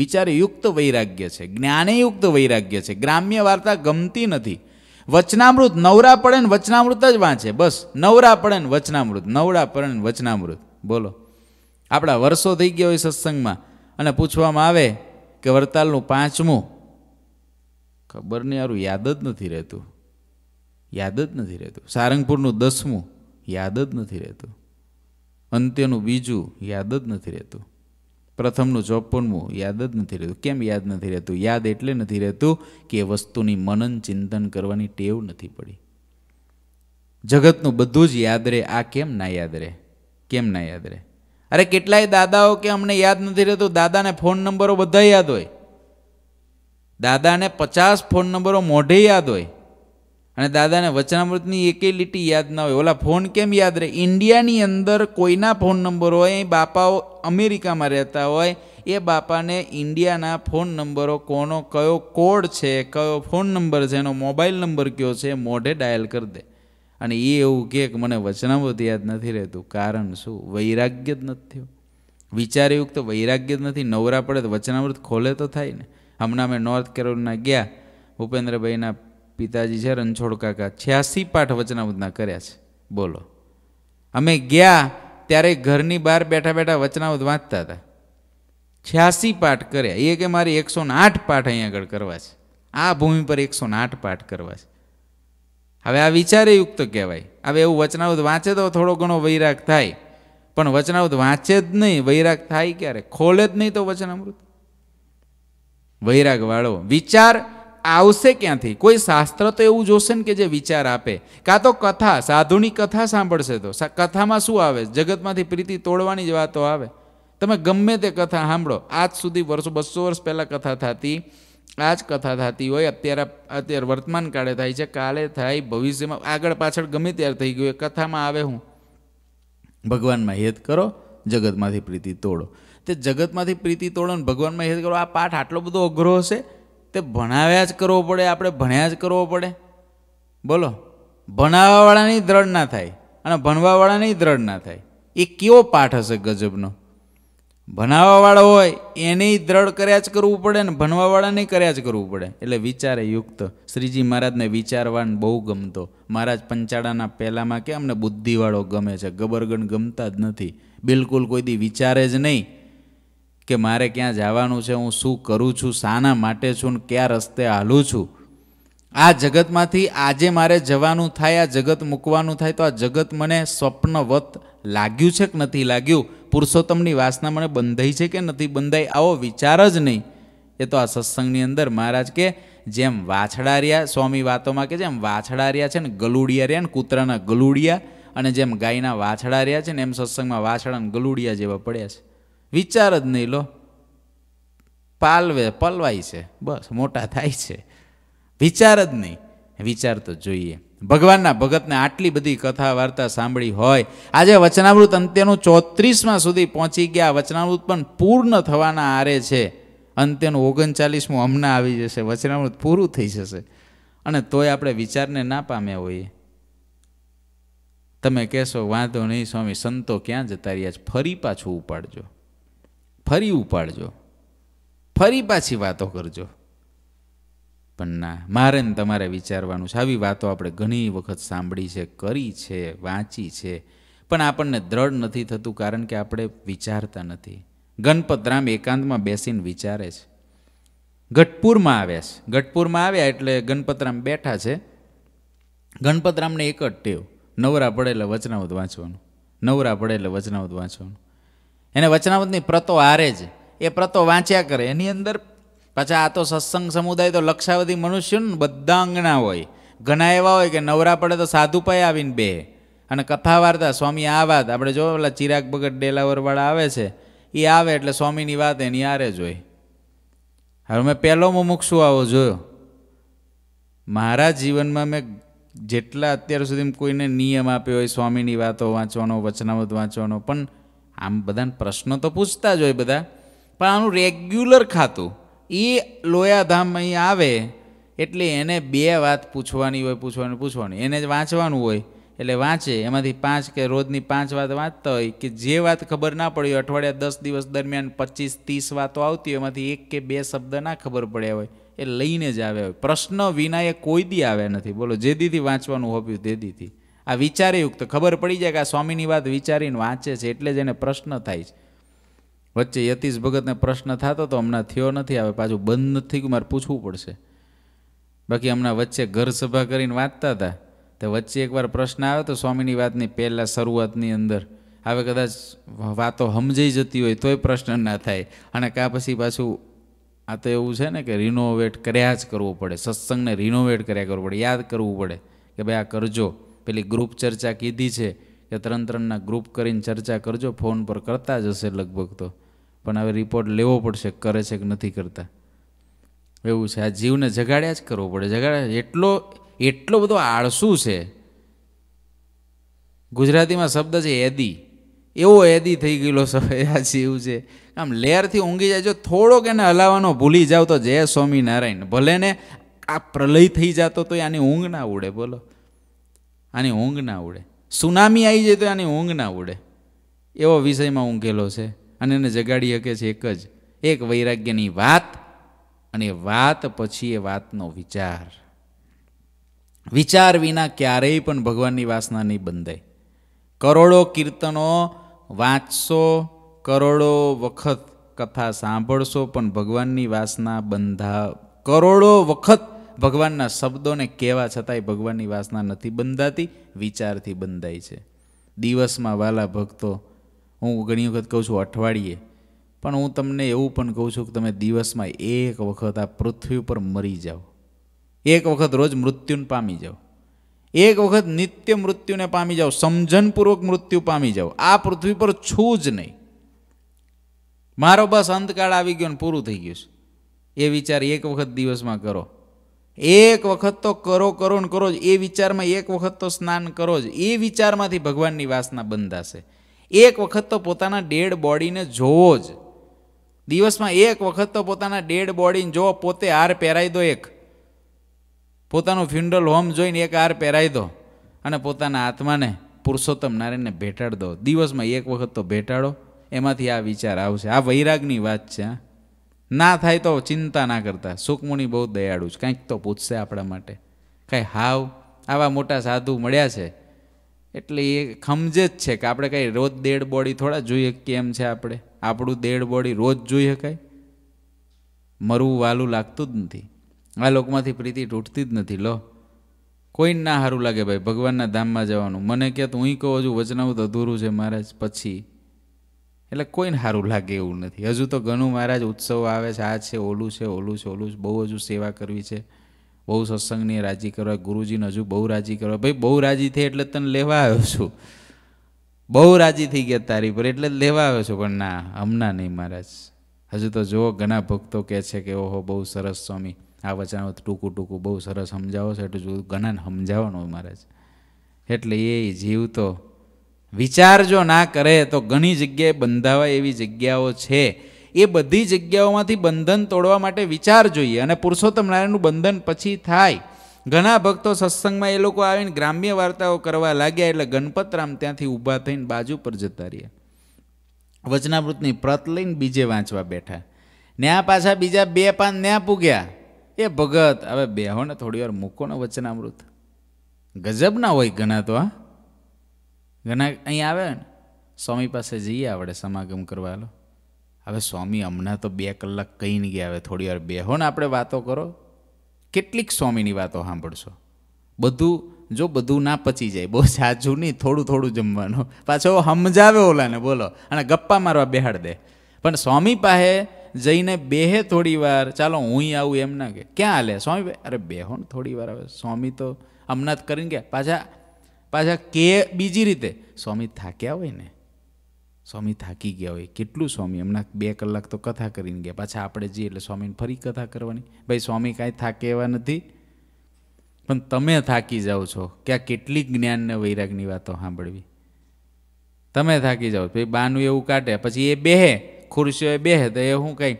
વિચારયુક્ત વૈરાગ્ય છે જ્ઞાનયુક્ત વૈરાગ્ય છે ગ્રામ્ય વાર્તા ગમતી નથી વચનામૃત નવરા પડે ને વચનામૃત જ વાંચે બસ નવરા પડે ને વચનામૃત નવરા પડે ને વચનામૃત બોલો આપણા વર્ષો થઈ ગયા હોય સત્સંગમાં અને પૂછવામાં આવે કે વરતાલનું પાંચમું ખબર નહીં યારું યાદ જ નથી રહેતું યાદ જ નથી રહેતું સારંગપુરનું દસમું યાદ જ નથી રહેતું અંત્યનું બીજું યાદ જ નથી રહેતું પ્રથમનું ચોપનમું યાદ જ નથી રહેતું કેમ યાદ નથી રહેતું યાદ એટલે નથી રહેતું કે એ વસ્તુની મનન ચિંતન કરવાની ટેવ નથી પડી જગતનું બધું જ યાદ રહે આ કેમ ના યાદ રહે કેમ ના યાદ રહે અરે કેટલાય દાદાઓ કે અમને યાદ નથી રહેતું દાદાને ફોન નંબરો બધા યાદ હોય દાદાને પચાસ ફોન નંબરો મોઢે યાદ હોય અને દાદાને વચનામૃતની એકેય લીટી યાદ ના હોય ઓલા ફોન કેમ યાદ રહે ઇન્ડિયાની અંદર કોઈના ફોન નંબર હોય એ બાપાઓ અમેરિકામાં રહેતા હોય એ બાપાને ઇન્ડિયાના ફોન નંબરો કોનો કયો કોડ છે કયો ફોન નંબર છે એનો મોબાઈલ નંબર કયો છે મોઢે ડાયલ કરી દે અને એ એવું કહે કે મને વચનામૃત યાદ નથી રહેતું કારણ શું વૈરાગ્ય જ નથી થયું વિચારયુક્ત વૈરાગ્ય જ નથી નવરા પડે તો વચનામૃત ખોલે તો થાય ને હમણાં અમે નોર્થ કેરોલિના ગયા ભૂપેન્દ્રભાઈના પિતાજી છે રણછોડ કાકા છ્યાસી પાઠ વચનામૃતના કર્યા છે બોલો અમે ગયા ત્યારે ઘરની બહાર બેઠા બેઠા વચનામૃત વાંચતા હતા છ્યાસી પાઠ કર્યા એ કે મારે એકસો ને આઠ પાઠ અહીં આગળ કરવા છે આ ભૂમિ પર એકસો ને આઠ પાઠ કરવા છે હવે આ વિચારયુક્ત કહેવાય હવે એવું વચનાવૃત વાંચે તો થોડો ઘણો વૈરાગ થાય પણ વચનાવૃત વાંચે જ નહીં વૈરાગ થાય ક્યારે ખોલે જ નહીં તો વચનામૃત વૈરાગવાળો વિચાર આવશે ક્યાંથી કોઈ શાસ્ત્ર તો એવું જોશે ને કે જે વિચાર આપે કાં તો કથા સાધુની કથા સાંભળશે તો કથામાં શું આવે જગતમાંથી પ્રીતિ તોડવાની જ વાતો આવે તમે ગમે તે કથા સાંભળો આજ સુધી વર્ષો બસો વર્ષ પહેલાં કથા થતી આ જ કથા થતી હોય અત્યારે અત્યારે વર્તમાન કાળે થાય છે કાલે થાય ભવિષ્યમાં આગળ પાછળ ગમે ત્યારે થઈ ગયું એ કથામાં આવે હું ભગવાનમાં હેત કરો જગતમાંથી પ્રીતિ તોડો તે જગતમાંથી પ્રીતિ તોડો ને ભગવાનમાં હેત કરો આ પાઠ આટલો બધો અઘરો હશે તે ભણાવ્યા જ કરવો પડે આપણે ભણ્યા જ કરવો પડે બોલો ભણાવવાવાળાની દ્રઢ ના થાય અને ભણવાવાળાની દ્રઢ ના થાય એ કેવો પાઠ હશે ગજબનો ભણાવવાવાળો હોય એને દ્રઢ કર્યા જ કરવું પડે ને ભણવાવાળાને કર્યા જ કરવું પડે એટલે વિચારે યુક્ત શ્રીજી મહારાજને વિચારવાન બહુ ગમતો મહારાજ પંચાળાના પહેલામાં કે અમને બુદ્ધિવાળો ગમે છે ગબરગણ ગમતા જ નથી બિલકુલ કોઈ દી વિચારે જ નહીં કે મારે ક્યાં જવાનું છે હું શું કરું છું શાના માટે છું ને કયા રસ્તે હાલું છું આ જગતમાંથી આજે મારે જવાનું થાય આ જગત મૂકવાનું થાય તો આ જગત મને સ્વપ્નવત લાગ્યું છે કે નથી લાગ્યું પુરુષોત્તમની વાસના મને બંધાઈ છે કે નથી બંધાઈ આવો વિચાર જ નહીં એ તો આ સત્સંગની અંદર મહારાજ કે જેમ વાછડા રહ્યા સ્વામી વાતોમાં કે જેમ વાછડા રહ્યા છે ને ગલુડિયા રહ્યા ને કૂતરાના ગલુડિયા અને જેમ ગાયના વાછડા રહ્યા છે ને એમ સત્સંગમાં વાછડા ગલુડિયા જેવા પડ્યા છે વિચાર જ નહીં લો પાલવે પલવાય છે બસ મોટા થાય છે વિચાર જ નહીં વિચાર તો જોઈએ ભગવાનના ભગતને આટલી બધી કથા વાર્તા સાંભળી હોય આજે વચનામૃત અંત્યનું ચોત્રીસમાં સુધી પહોંચી ગયા વચનામૃત પણ પૂર્ણ થવાના આરે છે અંત્યનું ઓગણચાલીસમું હમણાં આવી જશે વચનામૃત પૂરું થઈ જશે અને તોય આપણે વિચારને ના પામ્યા હોઈએ તમે કહેશો વાંધો નહીં સ્વામી સંતો ક્યાં જતા રહ્યા છે ફરી પાછું ઉપાડજો ફરી ઉપાડજો ફરી પાછી વાતો કરજો પણ ના મારે ને તમારે વિચારવાનું છે આવી વાતો આપણે ઘણી વખત સાંભળી છે કરી છે વાંચી છે પણ આપણને દ્રઢ નથી થતું કારણ કે આપણે વિચારતા નથી ગણપતરામ એકાંતમાં બેસીને વિચારે છે ગઢપુરમાં આવ્યા છે ગઢપુરમાં આવ્યા એટલે ગણપતરામ બેઠા છે ગણપતરામને એક જ ટેવ નવરા પડે એટલે વચનાવત વાંચવાનું નવરા પડે એટલે વચનાવત વાંચવાનું એને વચનાવતની પ્રતો આરે જ એ પ્રતો વાંચ્યા કરે એની અંદર પાછા આ તો સત્સંગ સમુદાય તો લક્ષાવધી મનુષ્યનું બધા અંગણા હોય ઘણા એવા હોય કે નવરા પડે તો સાધુ પાસે આવીને બે અને કથા વાર્તા સ્વામી આ વાત આપણે જો પેલા ચિરાગ બગડ ડેલાવરવાળા આવે છે એ આવે એટલે સ્વામીની વાત એની આરે જોઈ હવે મેં પહેલો મુમુક્ષુ આવો જોયો મારા જીવનમાં મેં જેટલા અત્યાર સુધી કોઈને નિયમ આપ્યો હોય સ્વામીની વાતો વાંચવાનો વચનાવત વાંચવાનો પણ આમ બધાને પ્રશ્નો તો પૂછતા જ હોય બધા પણ આનું રેગ્યુલર ખાતું એ લોયાધામ અહીં આવે એટલે એને બે વાત પૂછવાની હોય પૂછવાની પૂછવાની એને જ વાંચવાનું હોય એટલે વાંચે એમાંથી પાંચ કે રોજની પાંચ વાત વાંચતા હોય કે જે વાત ખબર ના પડી હોય અઠવાડિયા દસ દિવસ દરમિયાન પચીસ ત્રીસ વાતો આવતી હોય એમાંથી એક કે બે શબ્દ ના ખબર પડ્યા હોય એ લઈને જ આવ્યા હોય પ્રશ્ન વિના એ કોઈ દી આવ્યા નથી બોલો જે દીથી વાંચવાનું હોપ્યું તે દીથી આ વિચારયુક્ત ખબર પડી જાય કે આ સ્વામીની વાત વિચારીને વાંચે છે એટલે જ એને પ્રશ્ન થાય છે વચ્ચે યતીશ ભગતને પ્રશ્ન થતો તો હમણાં થયો નથી આવે પાછું બંધ નથી થયું મારે પૂછવું પડશે બાકી હમણાં વચ્ચે ઘર સભા કરીને વાંચતા હતા તો વચ્ચે એકવાર પ્રશ્ન આવે તો સ્વામીની વાતની પહેલાં શરૂઆતની અંદર હવે કદાચ વાતો સમજાઈ જતી હોય તોય પ્રશ્ન ના થાય અને કાં પછી પાછું આ તો એવું છે ને કે રિનોવેટ કર્યા જ કરવું પડે સત્સંગને રિનોવેટ કર્યા કરવું પડે યાદ કરવું પડે કે ભાઈ આ કરજો પેલી ગ્રુપ ચર્ચા કીધી છે કે ત્રણ ત્રણના ગ્રુપ કરીને ચર્ચા કરજો ફોન પર કરતા જ હશે લગભગ તો પણ હવે રિપોર્ટ લેવો પડશે કરે છે કે નથી કરતા એવું છે આ જીવને જગાડ્યા જ કરવો પડે જગાડ્યા એટલો એટલો બધો આળસુ છે ગુજરાતીમાં શબ્દ છે એદી એવો એદી થઈ ગયેલો આ જીવ છે આમ લેરથી ઊંઘી જાય જો થોડોક એને હલાવવાનો ભૂલી જાવ તો જય સ્વામિનારાયણ ભલે ને આ પ્રલય થઈ જતો તો આની ઊંઘ ના ઉડે બોલો આની ઊંઘ ના ઉડે સુનામી આવી જાય તો એની ઊંઘ ના ઉડે એવો વિષયમાં ઊંઘેલો છે અને એને જગાડી શકે છે એક જ એક વૈરાગ્યની વાત અને વાત પછી એ વાતનો વિચાર વિચાર વિના ક્યારેય પણ ભગવાનની વાસના નહીં બંધાય કરોડો કીર્તનો વાંચશો કરોડો વખત કથા સાંભળશો પણ ભગવાનની વાસના બંધા કરોડો વખત ભગવાનના શબ્દોને કહેવા છતાંય ભગવાનની વાસના નથી બંધાતી વિચારથી બંધાય છે દિવસમાં વાલા ભક્તો હું ઘણી વખત કહું છું અઠવાડિયે પણ હું તમને એવું પણ કહું છું કે તમે દિવસમાં એક વખત આ પૃથ્વી ઉપર મરી જાઓ એક વખત રોજ મૃત્યુને પામી જાઓ એક વખત નિત્ય મૃત્યુને પામી જાઓ સમજનપૂર્વક મૃત્યુ પામી જાઓ આ પૃથ્વી પર છું જ નહીં મારો બસ અંતકાળ આવી ગયો ને પૂરું થઈ ગયું છે એ વિચાર એક વખત દિવસમાં કરો એક વખત તો કરો કરો ને કરો જ એ વિચારમાં એક વખત તો સ્નાન કરો જ એ વિચારમાંથી ભગવાનની વાસના બંધાશે એક વખત તો પોતાના ડેડ બોડીને જોવો જ દિવસમાં એક વખત તો પોતાના ડેડ બોડીને જોવો પોતે હાર પહેરાઈ દો એક પોતાનું ફ્યુનરલ હોમ જોઈને એક હાર પહેરાઈ દો અને પોતાના આત્માને પુરુષોત્તમ નારાયણને ભેટાડ દો દિવસમાં એક વખત તો ભેટાડો એમાંથી આ વિચાર આવશે આ વૈરાગની વાત છે હા ના થાય તો ચિંતા ના કરતા સુકમુનિ બહુ દયાળુ છે કંઈક તો પૂછશે આપણા માટે કાંઈ હાવ આવા મોટા સાધુ મળ્યા છે એટલે એ ખમજે જ છે કે આપણે કંઈ રોજ દેડ બોડી થોડા જોઈએ કેમ છે આપણે આપણું દેડ બોડી રોજ જોઈ શકાય મરવું વાલું લાગતું જ નથી આ લોકમાંથી પ્રીતિ તૂટતી જ નથી લો કોઈને ના સારું લાગે ભાઈ ભગવાનના ધામમાં જવાનું મને કહે કે તું કહું છું વચનાવું તો અધૂરું છે મહારાજ પછી એટલે કોઈને સારું લાગે એવું નથી હજુ તો ઘણું મારા જ ઉત્સવ આવે છે આ છે ઓલું છે ઓલું છે ઓલું છે બહુ હજુ સેવા કરવી છે બહુ સત્સંગની રાજી કરવા ગુરુજીને હજુ બહુ રાજી કરવા ભાઈ બહુ રાજી થઈ એટલે તને લેવા આવ્યો છું બહુ રાજી થઈ ગયા તારી પર એટલે જ લેવા આવ્યો છું પણ ના હમણાં નહીં મહારાજ હજુ તો જુઓ ઘણા ભક્તો કહે છે કે ઓહો બહુ સરસ સ્વામી આ વચનો ટૂંકું ટૂંકું બહુ સરસ સમજાવો છો એટલે જો ઘણાને સમજાવવાનું મહારાજ એટલે એ જીવ તો વિચાર જો ના કરે તો ઘણી જગ્યાએ બંધાવાય એવી જગ્યાઓ છે એ બધી જગ્યાઓમાંથી બંધન તોડવા માટે વિચાર જોઈએ અને પુરુષોત્તમ નારાયણનું બંધન પછી થાય ઘણા ભક્તો સત્સંગમાં એ લોકો આવીને ગ્રામ્ય વાર્તાઓ કરવા લાગ્યા એટલે ગણપતરામ ત્યાંથી ઊભા થઈને બાજુ પર જતા રહ્યા વચનામૃતની પ્રત લઈને બીજે વાંચવા બેઠા ન્યા પાછા બીજા બે પાન ન્યા પૂગ્યા એ ભગત હવે બેહોને થોડી વાર મૂકો ને વચનામૃત ગજબ ના હોય ઘણા તો હા ઘણા અહીં આવે ને સ્વામી પાસે જઈએ આપણે સમાગમ કરવાલો હવે સ્વામી હમણાં તો બે કલાક કંઈ નહીં ગયા હવે થોડી વાર બેહો ને આપણે વાતો કરો કેટલીક સ્વામીની વાતો સાંભળશો બધું જો બધું ના પચી જાય બહુ સાચું નહીં થોડું થોડું જમવાનું પાછો સમજાવે ઓલાને બોલો અને ગપ્પા મારવા બેહાડ દે પણ સ્વામી પાસે જઈને બેહે થોડી વાર ચાલો હું આવું એમ ના કે ક્યાં હાલે સ્વામી અરે બેહો ને થોડી વાર હવે સ્વામી તો હમણાં જ કરીને ગયા પાછા પાછા કે બીજી રીતે સ્વામી થાક્યા હોય ને સ્વામી થાકી ગયા હોય કેટલું સ્વામી એમના બે કલાક તો કથા કરીને ગયા પાછા આપણે જઈએ એટલે સ્વામીને ફરી કથા કરવાની ભાઈ સ્વામી કાંઈ થાકે એવા નથી પણ તમે થાકી જાઓ છો કે આ કેટલી જ્ઞાનને ને વૈરાગની વાતો સાંભળવી તમે થાકી જાઓ પછી બાનું એવું કાઢે પછી એ બેહે ખુરશીઓ એ બેહે તો એ શું કંઈ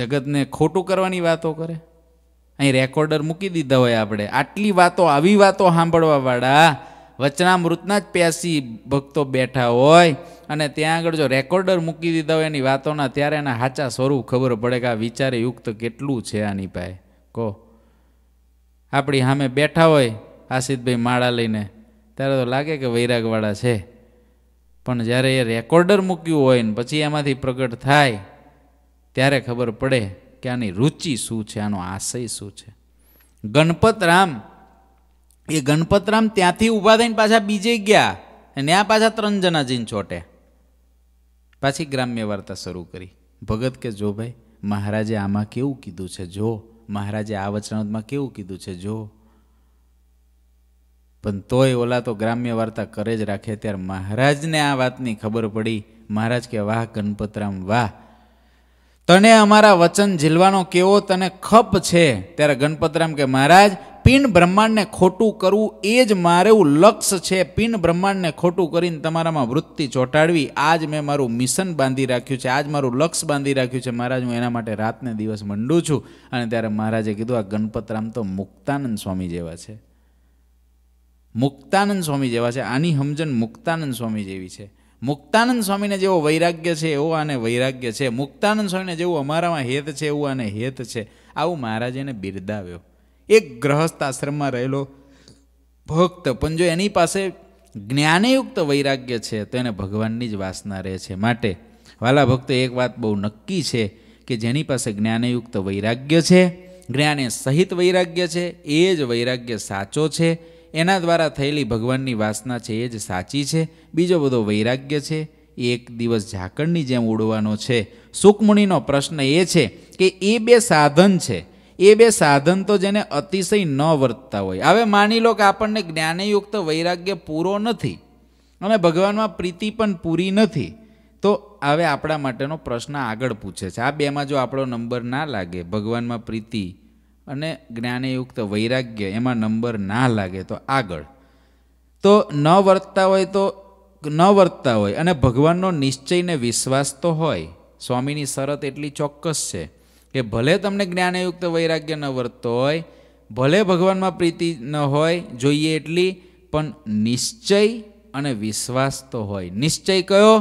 જગતને ખોટું કરવાની વાતો કરે અહીં રેકોર્ડર મૂકી દીધા હોય આપણે આટલી વાતો આવી વાતો સાંભળવાવાળા વચનામૃતના જ પ્યાસી ભક્તો બેઠા હોય અને ત્યાં આગળ જો રેકોર્ડર મૂકી દીધા હોય એની વાતોના ત્યારે એના સાચા સ્વરૂપ ખબર પડે કે આ વિચારે યુક્ત કેટલું છે આની પાસે કહો આપણી સામે બેઠા હોય આસિદભાઈ માળા લઈને ત્યારે તો લાગે કે વૈરાગવાળા છે પણ જ્યારે એ રેકોર્ડર મૂક્યું હોય ને પછી એમાંથી પ્રગટ થાય ત્યારે ખબર પડે કે આની રુચિ શું છે આનો આશય શું છે ગણપત રામ એ ગણપતરામ ત્યાંથી ઊભા થઈને પાછા બીજે ગયા અને આ પાછા ત્રણ જણા જઈને ચોટે પાછી ગ્રામ્ય વાર્તા શરૂ કરી ભગત કે જો ભાઈ મહારાજે આમાં કેવું કીધું છે જો મહારાજે આ વચનામાં કેવું કીધું છે જો પણ તોય ઓલા તો ગ્રામ્ય વાર્તા કરે જ રાખે ત્યારે મહારાજને આ વાતની ખબર પડી મહારાજ કે વાહ ગણપતરામ વાહ તને અમારા વચન ઝીલવાનો કેવો તને ખપ છે ત્યારે ગણપતરામ કે મહારાજ પિંડ બ્રહ્માંડને ખોટું કરવું એ જ મારું લક્ષ્ય છે પિંડ બ્રહ્માંડને ખોટું કરીને તમારામાં વૃત્તિ ચોંટાડવી આજ મેં મારું મિશન બાંધી રાખ્યું છે આજ મારું લક્ષ્ય બાંધી રાખ્યું છે મહારાજ હું એના માટે રાતને દિવસ મંડું છું અને ત્યારે મહારાજે કીધું આ ગણપતરામ તો મુક્તાનંદ સ્વામી જેવા છે મુક્તાનંદ સ્વામી જેવા છે આની સમજણ મુક્તાનંદ સ્વામી જેવી છે મુક્તાનંદ સ્વામીને જેવો વૈરાગ્ય છે એવો આને વૈરાગ્ય છે મુક્તાનંદ સ્વામીને જેવું અમારામાં હેત છે એવું આને હેત છે આવું મહારાજે એને બિરદાવ્યો એક ગ્રહસ્થ આશ્રમમાં રહેલો ભક્ત પણ જો એની પાસે જ્ઞાનયુક્ત વૈરાગ્ય છે તો એને ભગવાનની જ વાસના રહે છે માટે વાલા ભક્ત એક વાત બહુ નક્કી છે કે જેની પાસે જ્ઞાનયુક્ત વૈરાગ્ય છે જ્ઞાને સહિત વૈરાગ્ય છે એ જ વૈરાગ્ય સાચો છે એના દ્વારા થયેલી ભગવાનની વાસના છે એ જ સાચી છે બીજો બધો વૈરાગ્ય છે એ એક દિવસ ઝાકળની જેમ ઉડવાનો છે સુકમુનિનો પ્રશ્ન એ છે કે એ બે સાધન છે એ બે સાધન તો જેને અતિશય ન વર્તતા હોય હવે માની લો કે આપણને જ્ઞાનયુક્ત વૈરાગ્ય પૂરો નથી અને ભગવાનમાં પ્રીતિ પણ પૂરી નથી તો હવે આપણા માટેનો પ્રશ્ન આગળ પૂછે છે આ બેમાં જો આપણો નંબર ના લાગે ભગવાનમાં પ્રીતિ અને જ્ઞાનયુક્ત વૈરાગ્ય એમાં નંબર ના લાગે તો આગળ તો ન વર્તતા હોય તો ન વર્તતા હોય અને ભગવાનનો નિશ્ચયને વિશ્વાસ તો હોય સ્વામીની શરત એટલી ચોક્કસ છે કે ભલે તમને જ્ઞાનયુક્ત વૈરાગ્ય ન વર્તતો હોય ભલે ભગવાનમાં પ્રીતિ ન હોય જોઈએ એટલી પણ નિશ્ચય અને વિશ્વાસ તો હોય નિશ્ચય કયો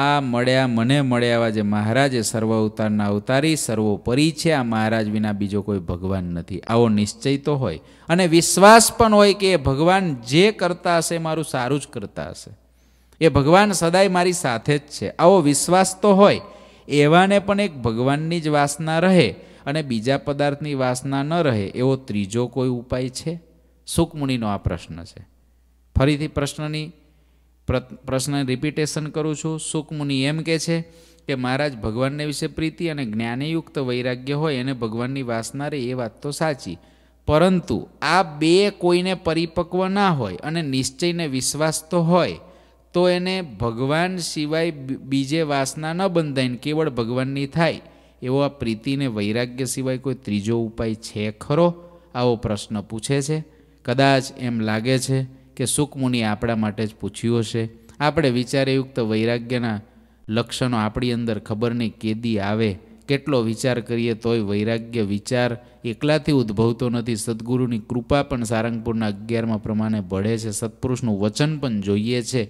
આ મળ્યા મને મળ્યા આવા જે મહારાજે સર્વ અવતારના અવતારી સર્વોપરી છે આ મહારાજ વિના બીજો કોઈ ભગવાન નથી આવો નિશ્ચય તો હોય અને વિશ્વાસ પણ હોય કે એ ભગવાન જે કરતા હશે મારું સારું જ કરતા હશે એ ભગવાન સદાય મારી સાથે જ છે આવો વિશ્વાસ તો હોય એવાને પણ એક ભગવાનની જ વાસના રહે અને બીજા પદાર્થની વાસના ન રહે એવો ત્રીજો કોઈ ઉપાય છે સુકમુનિનો આ પ્રશ્ન છે ફરીથી પ્રશ્નની પ્રશ્ન રિપીટેશન કરું છું સુકમુનિ એમ કે છે કે મહારાજ ભગવાનને વિશે પ્રીતિ અને જ્ઞાનયુક્ત વૈરાગ્ય હોય એને ભગવાનની વાસના રહે એ વાત તો સાચી પરંતુ આ બે કોઈને પરિપક્વ ના હોય અને નિશ્ચયને વિશ્વાસ તો હોય તો એને ભગવાન સિવાય બીજે વાસના ન બંધાય ને કેવળ ભગવાનની થાય એવો આ પ્રીતિને વૈરાગ્ય સિવાય કોઈ ત્રીજો ઉપાય છે ખરો આવો પ્રશ્ન પૂછે છે કદાચ એમ લાગે છે કે સુખમુનિ આપણા માટે જ પૂછ્યું હશે આપણે વિચારયુક્ત વૈરાગ્યના લક્ષણો આપણી અંદર ખબર નહીં કેદી આવે કેટલો વિચાર કરીએ તોય વૈરાગ્ય વિચાર એકલાથી ઉદ્ભવતો નથી સદગુરુની કૃપા પણ સારંગપુરના અગિયારમાં પ્રમાણે ભળે છે સત્પુરુષનું વચન પણ જોઈએ છે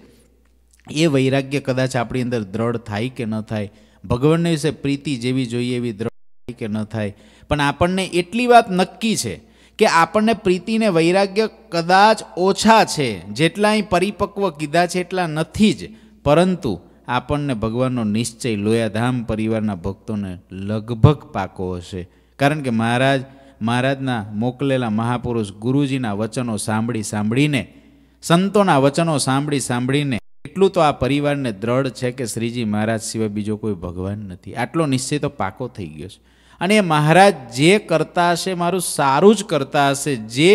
એ વૈરાગ્ય કદાચ આપણી અંદર દ્રઢ થાય કે ન થાય ભગવાનને વિશે પ્રીતિ જેવી જોઈએ એવી દ્રઢ થાય કે ન થાય પણ આપણને એટલી વાત નક્કી છે કે આપણને પ્રીતિને વૈરાગ્ય કદાચ ઓછા છે જેટલા અહીં પરિપક્વ કીધા છે એટલા નથી જ પરંતુ આપણને ભગવાનનો નિશ્ચય લોયાધામ પરિવારના ભક્તોને લગભગ પાકો હશે કારણ કે મહારાજ મહારાજના મોકલેલા મહાપુરુષ ગુરુજીના વચનો સાંભળી સાંભળીને સંતોના વચનો સાંભળી સાંભળીને એટલું તો આ પરિવારને દ્રઢ છે કે શ્રીજી મહારાજ સિવાય બીજો કોઈ ભગવાન નથી આટલો નિશ્ચય તો પાકો થઈ ગયો છે અને એ મહારાજ જે કરતા હશે મારું સારું જ કરતા હશે જે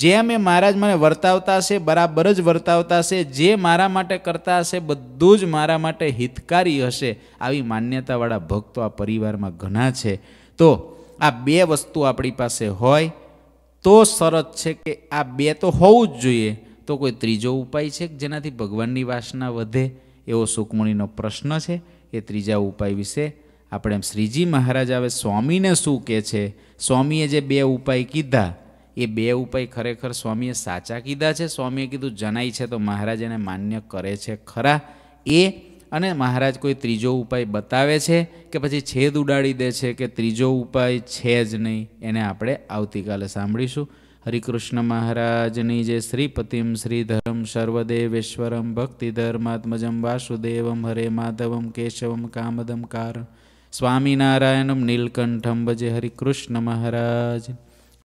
જેમ એ મહારાજ મને વર્તાવતા હશે બરાબર જ વર્તાવતા હશે જે મારા માટે કરતા હશે બધું જ મારા માટે હિતકારી હશે આવી માન્યતાવાળા ભક્તો આ પરિવારમાં ઘણા છે તો આ બે વસ્તુ આપણી પાસે હોય તો શરત છે કે આ બે તો હોવું જ જોઈએ તો કોઈ ત્રીજો ઉપાય છે જેનાથી ભગવાનની વાસના વધે એવો સુકમણીનો પ્રશ્ન છે એ ત્રીજા ઉપાય વિશે આપણે એમ શ્રીજી મહારાજ હવે સ્વામીને શું કહે છે સ્વામીએ જે બે ઉપાય કીધા એ બે ઉપાય ખરેખર સ્વામીએ સાચા કીધા છે સ્વામીએ કીધું જણાય છે તો મહારાજ એને માન્ય કરે છે ખરા એ અને મહારાજ કોઈ ત્રીજો ઉપાય બતાવે છે કે પછી છેદ ઉડાડી દે છે કે ત્રીજો ઉપાય છે જ નહીં એને આપણે આવતીકાલે સાંભળીશું હરિકૃષ્ણ મહારાજની જે શ્રીપતિમ શ્રીધરમ સર્વદેવેશ્વરમ ભક્તિધર્માત્મજમ વાસુદેવમ હરે માધવમ કેશવમ કામદમ કાર સ્વામિનારાયણમ નીલકંઠમ ભજે હરિકૃષ્ણ મહારાજ